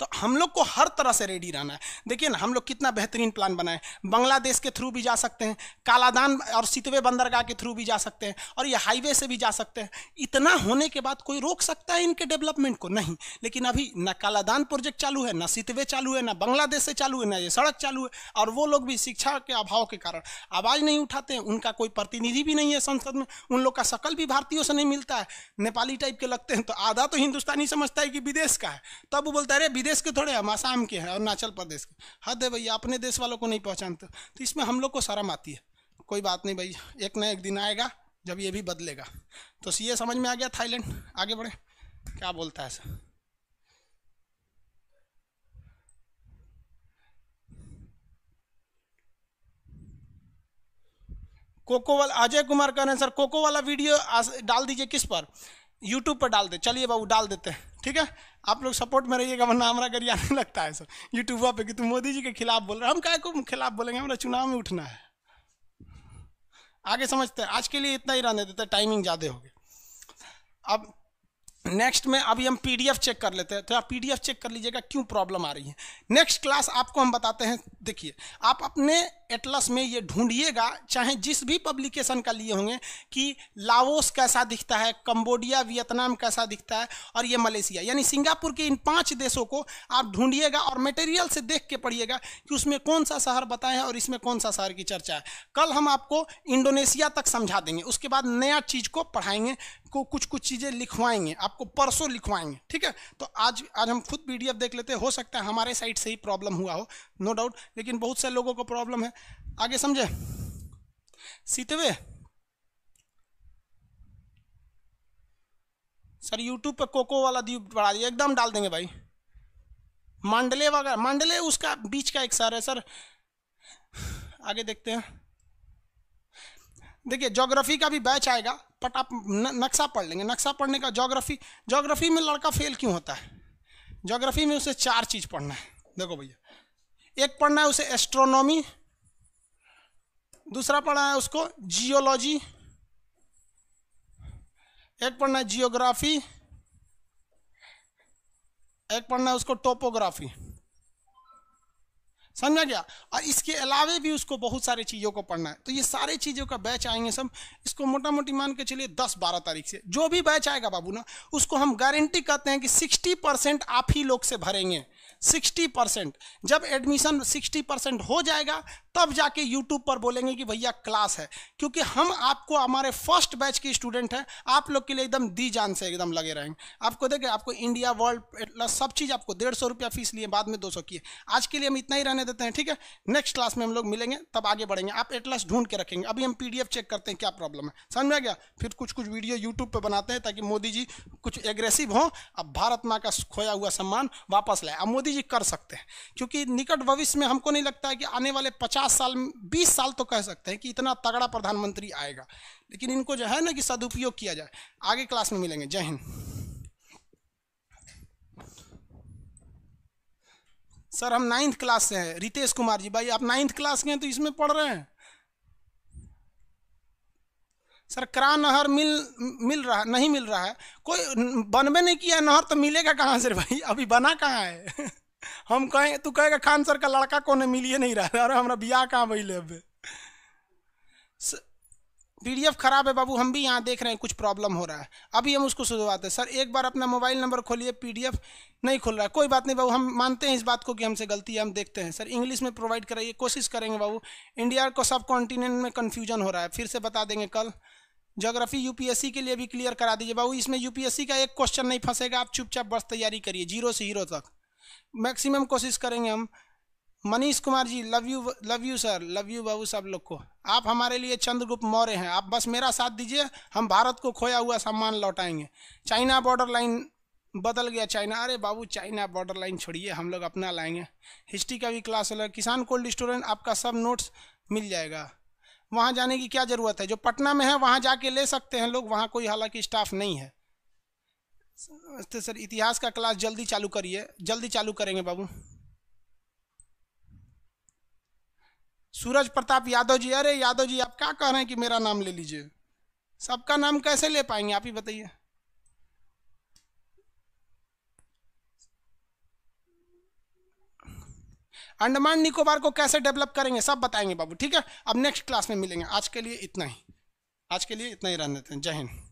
तो हम लोग को हर तरह से रेडी रहना है देखिए ना हम लोग कितना बेहतरीन प्लान बनाए बांग्लादेश के थ्रू भी जा सकते हैं कालादान और सितवे बंदरगाह के थ्रू भी जा सकते हैं और ये हाईवे से भी जा सकते हैं इतना होने के बाद कोई रोक सकता है इनके डेवलपमेंट को नहीं लेकिन अभी ना कालादान प्रोजेक्ट चालू है ना सितवे चालू है ना बांग्लादेश से चालू है ना ये सड़क चालू है और वो लोग भी शिक्षा के अभाव के कारण आवाज़ नहीं उठाते हैं उनका कोई प्रतिनिधि भी नहीं है संसद में उन लोग का शकल भी भारतीयों से नहीं मिलता है नेपाली टाइप के लगते हैं तो आधा तो हिंदुस्तानी समझता है कि विदेश का है तब बोलता है अरे विदेश के थोड़े हम आसाम के हैं अरुणाचल प्रदेश के हद है भैया अपने देश वालों को नहीं पहचानते तो इसमें हम लोग को शर्म आती है कोई बात नहीं भाई एक ना एक दिन आएगा जब ये भी बदलेगा तो ये समझ में आ गया थाईलैंड आगे बढ़े क्या बोलता है सर कोको वाला अजय कुमार कह रहे हैं सर कोको वाला वीडियो डाल दीजिए किस पर यूट्यूब पर डाल दे चलिए बाबू डाल देते हैं ठीक है आप लोग सपोर्ट में रहिएगा वरना हमारा गरिया नहीं लगता है सर यूट्यूबा पे कि तुम मोदी जी के खिलाफ बोल रहे हम क्या को खिलाफ बोलेंगे हमारा चुनाव में उठना है आगे समझते हैं आज के लिए इतना ही रहने देते टाइमिंग ज़्यादा हो गई अब नेक्स्ट में अभी हम पीडीएफ चेक कर लेते हैं तो आप पीडीएफ चेक कर लीजिएगा क्यों प्रॉब्लम आ रही है नेक्स्ट क्लास आपको हम बताते हैं देखिए आप अपने एटलस में ये ढूंढिएगा चाहे जिस भी पब्लिकेशन का लिए होंगे कि लाओस कैसा दिखता है कंबोडिया वियतनाम कैसा दिखता है और ये मलेशिया यानी सिंगापुर के इन पांच देशों को आप ढूंढिएगा और मटेरियल से देख के पढ़िएगा कि उसमें कौन सा शहर बताए हैं और इसमें कौन सा शहर की चर्चा है कल हम आपको इंडोनेशिया तक समझा देंगे उसके बाद नया चीज़ को पढ़ाएंगे को कुछ कुछ चीज़ें लिखवाएंगे आपको परसों लिखवाएंगे ठीक है तो आज आज हम खुद पीडीएफ देख लेते हो सकता है हमारे साइड से ही प्रॉब्लम हुआ हो नो डाउट लेकिन बहुत से लोगों को प्रॉब्लम है आगे समझे सीते हुए सर यूट्यूब पे कोको वाला दीप बढ़ा दिया एकदम डाल देंगे भाई मांडले वगैरह मांडले उसका बीच का एक सर है सर आगे देखते हैं देखिए जोग्राफी का भी बैच आएगा बट आप नक्शा पढ़ लेंगे नक्शा पढ़ने का जोग्राफी ज्योग्राफी में लड़का फेल क्यों होता है ज्योग्राफी में उसे चार चीज़ पढ़ना है देखो भैया एक पढ़ना है उसे एस्ट्रोनॉमी दूसरा पढ़ा है उसको जियोलॉजी एक पढ़ना है जियोग्राफी एक पढ़ना है उसको टोपोग्राफी समझा गया और इसके अलावे भी उसको बहुत सारी चीज़ों को पढ़ना है तो ये सारी चीज़ों का बैच आएंगे सब इसको मोटा मोटी मान के चलिए दस बारह तारीख से जो भी बैच आएगा बाबू ना उसको हम गारंटी कहते हैं कि सिक्सटी परसेंट आप ही लोग से भरेंगे 60 परसेंट जब एडमिशन 60 परसेंट हो जाएगा तब जाके यूट्यूब पर बोलेंगे कि भैया क्लास है क्योंकि हम आपको हमारे फर्स्ट बैच के स्टूडेंट हैं आप लोग के लिए एकदम दी जान से एकदम लगे रहेंगे आपको देखें आपको इंडिया वर्ल्ड सब चीज़ आपको डेढ़ सौ रुपया फीस लिए बाद में दो सौ किए आज के लिए हम इतना ही रहने देते हैं ठीक है नेक्स्ट क्लास में हम लोग मिलेंगे तब आगे बढ़ेंगे आप एटलस ढूंढ के रखेंगे अभी हम पी चेक करते हैं क्या प्रॉब्लम है समझ में आ गया फिर कुछ कुछ वीडियो यूट्यूब पर बनाते हैं ताकि मोदी जी कुछ एग्रेसिव हों अब भारत माँ का खोया हुआ सम्मान वापस लाए अब मोदी मोदी जी कर सकते हैं क्योंकि निकट भविष्य में हमको नहीं लगता है कि आने वाले 50 साल 20 साल तो कह सकते हैं कि इतना तगड़ा प्रधानमंत्री आएगा लेकिन इनको जो है ना कि सदुपयोग किया जाए आगे क्लास में मिलेंगे जय हिंद सर हम नाइन्थ क्लास से हैं रितेश कुमार जी भाई आप नाइन्थ क्लास के हैं तो इसमें पढ़ रहे हैं सर क्रा नहर मिल मिल रहा नहीं मिल रहा है कोई बनबे नहीं किया नहर तो मिलेगा कहाँ से भाई अभी बना कहाँ है हम कहें तू कहेगा खान सर का लड़का कोने मिलिए नहीं रहा अरे हमारा ब्याह कहाँ पी डी एफ खराब है बाबू हम भी यहाँ देख रहे हैं कुछ प्रॉब्लम हो रहा है अभी हम उसको सुधरवाते हैं सर एक बार अपना मोबाइल नंबर खोलिए पीडीएफ नहीं खुल रहा है कोई बात नहीं बाबू हम मानते हैं इस बात को कि हमसे गलती है हम देखते हैं सर इंग्लिश में प्रोवाइड कराइए कोशिश करेंगे बाबू इंडिया को सब कॉन्टिनेंट में कन्फ्यूजन हो रहा है फिर से बता देंगे कल जोग्राफी सी के लिए भी क्लियर करा दीजिए बाबू इसमें सी का एक क्वेश्चन नहीं फंसेगा आप चुपचाप बस तैयारी करिए जीरो से हीरो तक मैक्सिमम कोशिश करेंगे हम Manish Kumar ji love you love you sir love you बाबू सब लोग को आप हमारे लिए चंद्रगुप्त मौर्य हैं आप बस मेरा साथ दीजिए हम भारत को खोया हुआ सम्मान लौटाएंगे चाइना बॉर्डर लाइन बदल गया चाइना अरे बाबू चाइना बॉर्डर लाइन छोड़िए हम लोग अपना लाएंगे हिस्ट्री का भी क्लास अलग किसान कोल्ड स्टोरेंट आपका सब नोट्स मिल जाएगा वहाँ जाने की क्या ज़रूरत है जो पटना में है वहाँ जाके ले सकते हैं लोग वहाँ कोई हालांकि स्टाफ नहीं है तो सर इतिहास का क्लास जल्दी चालू करिए जल्दी चालू करेंगे बाबू सूरज प्रताप यादव जी अरे यादव जी आप क्या कह रहे हैं कि मेरा नाम ले लीजिए सबका नाम कैसे ले पाएंगे आप ही बताइए अंडमान निकोबार को कैसे डेवलप करेंगे सब बताएंगे बाबू ठीक है अब नेक्स्ट क्लास में मिलेंगे आज के लिए इतना ही आज के लिए इतना ही रहने देते हैं जय हिंद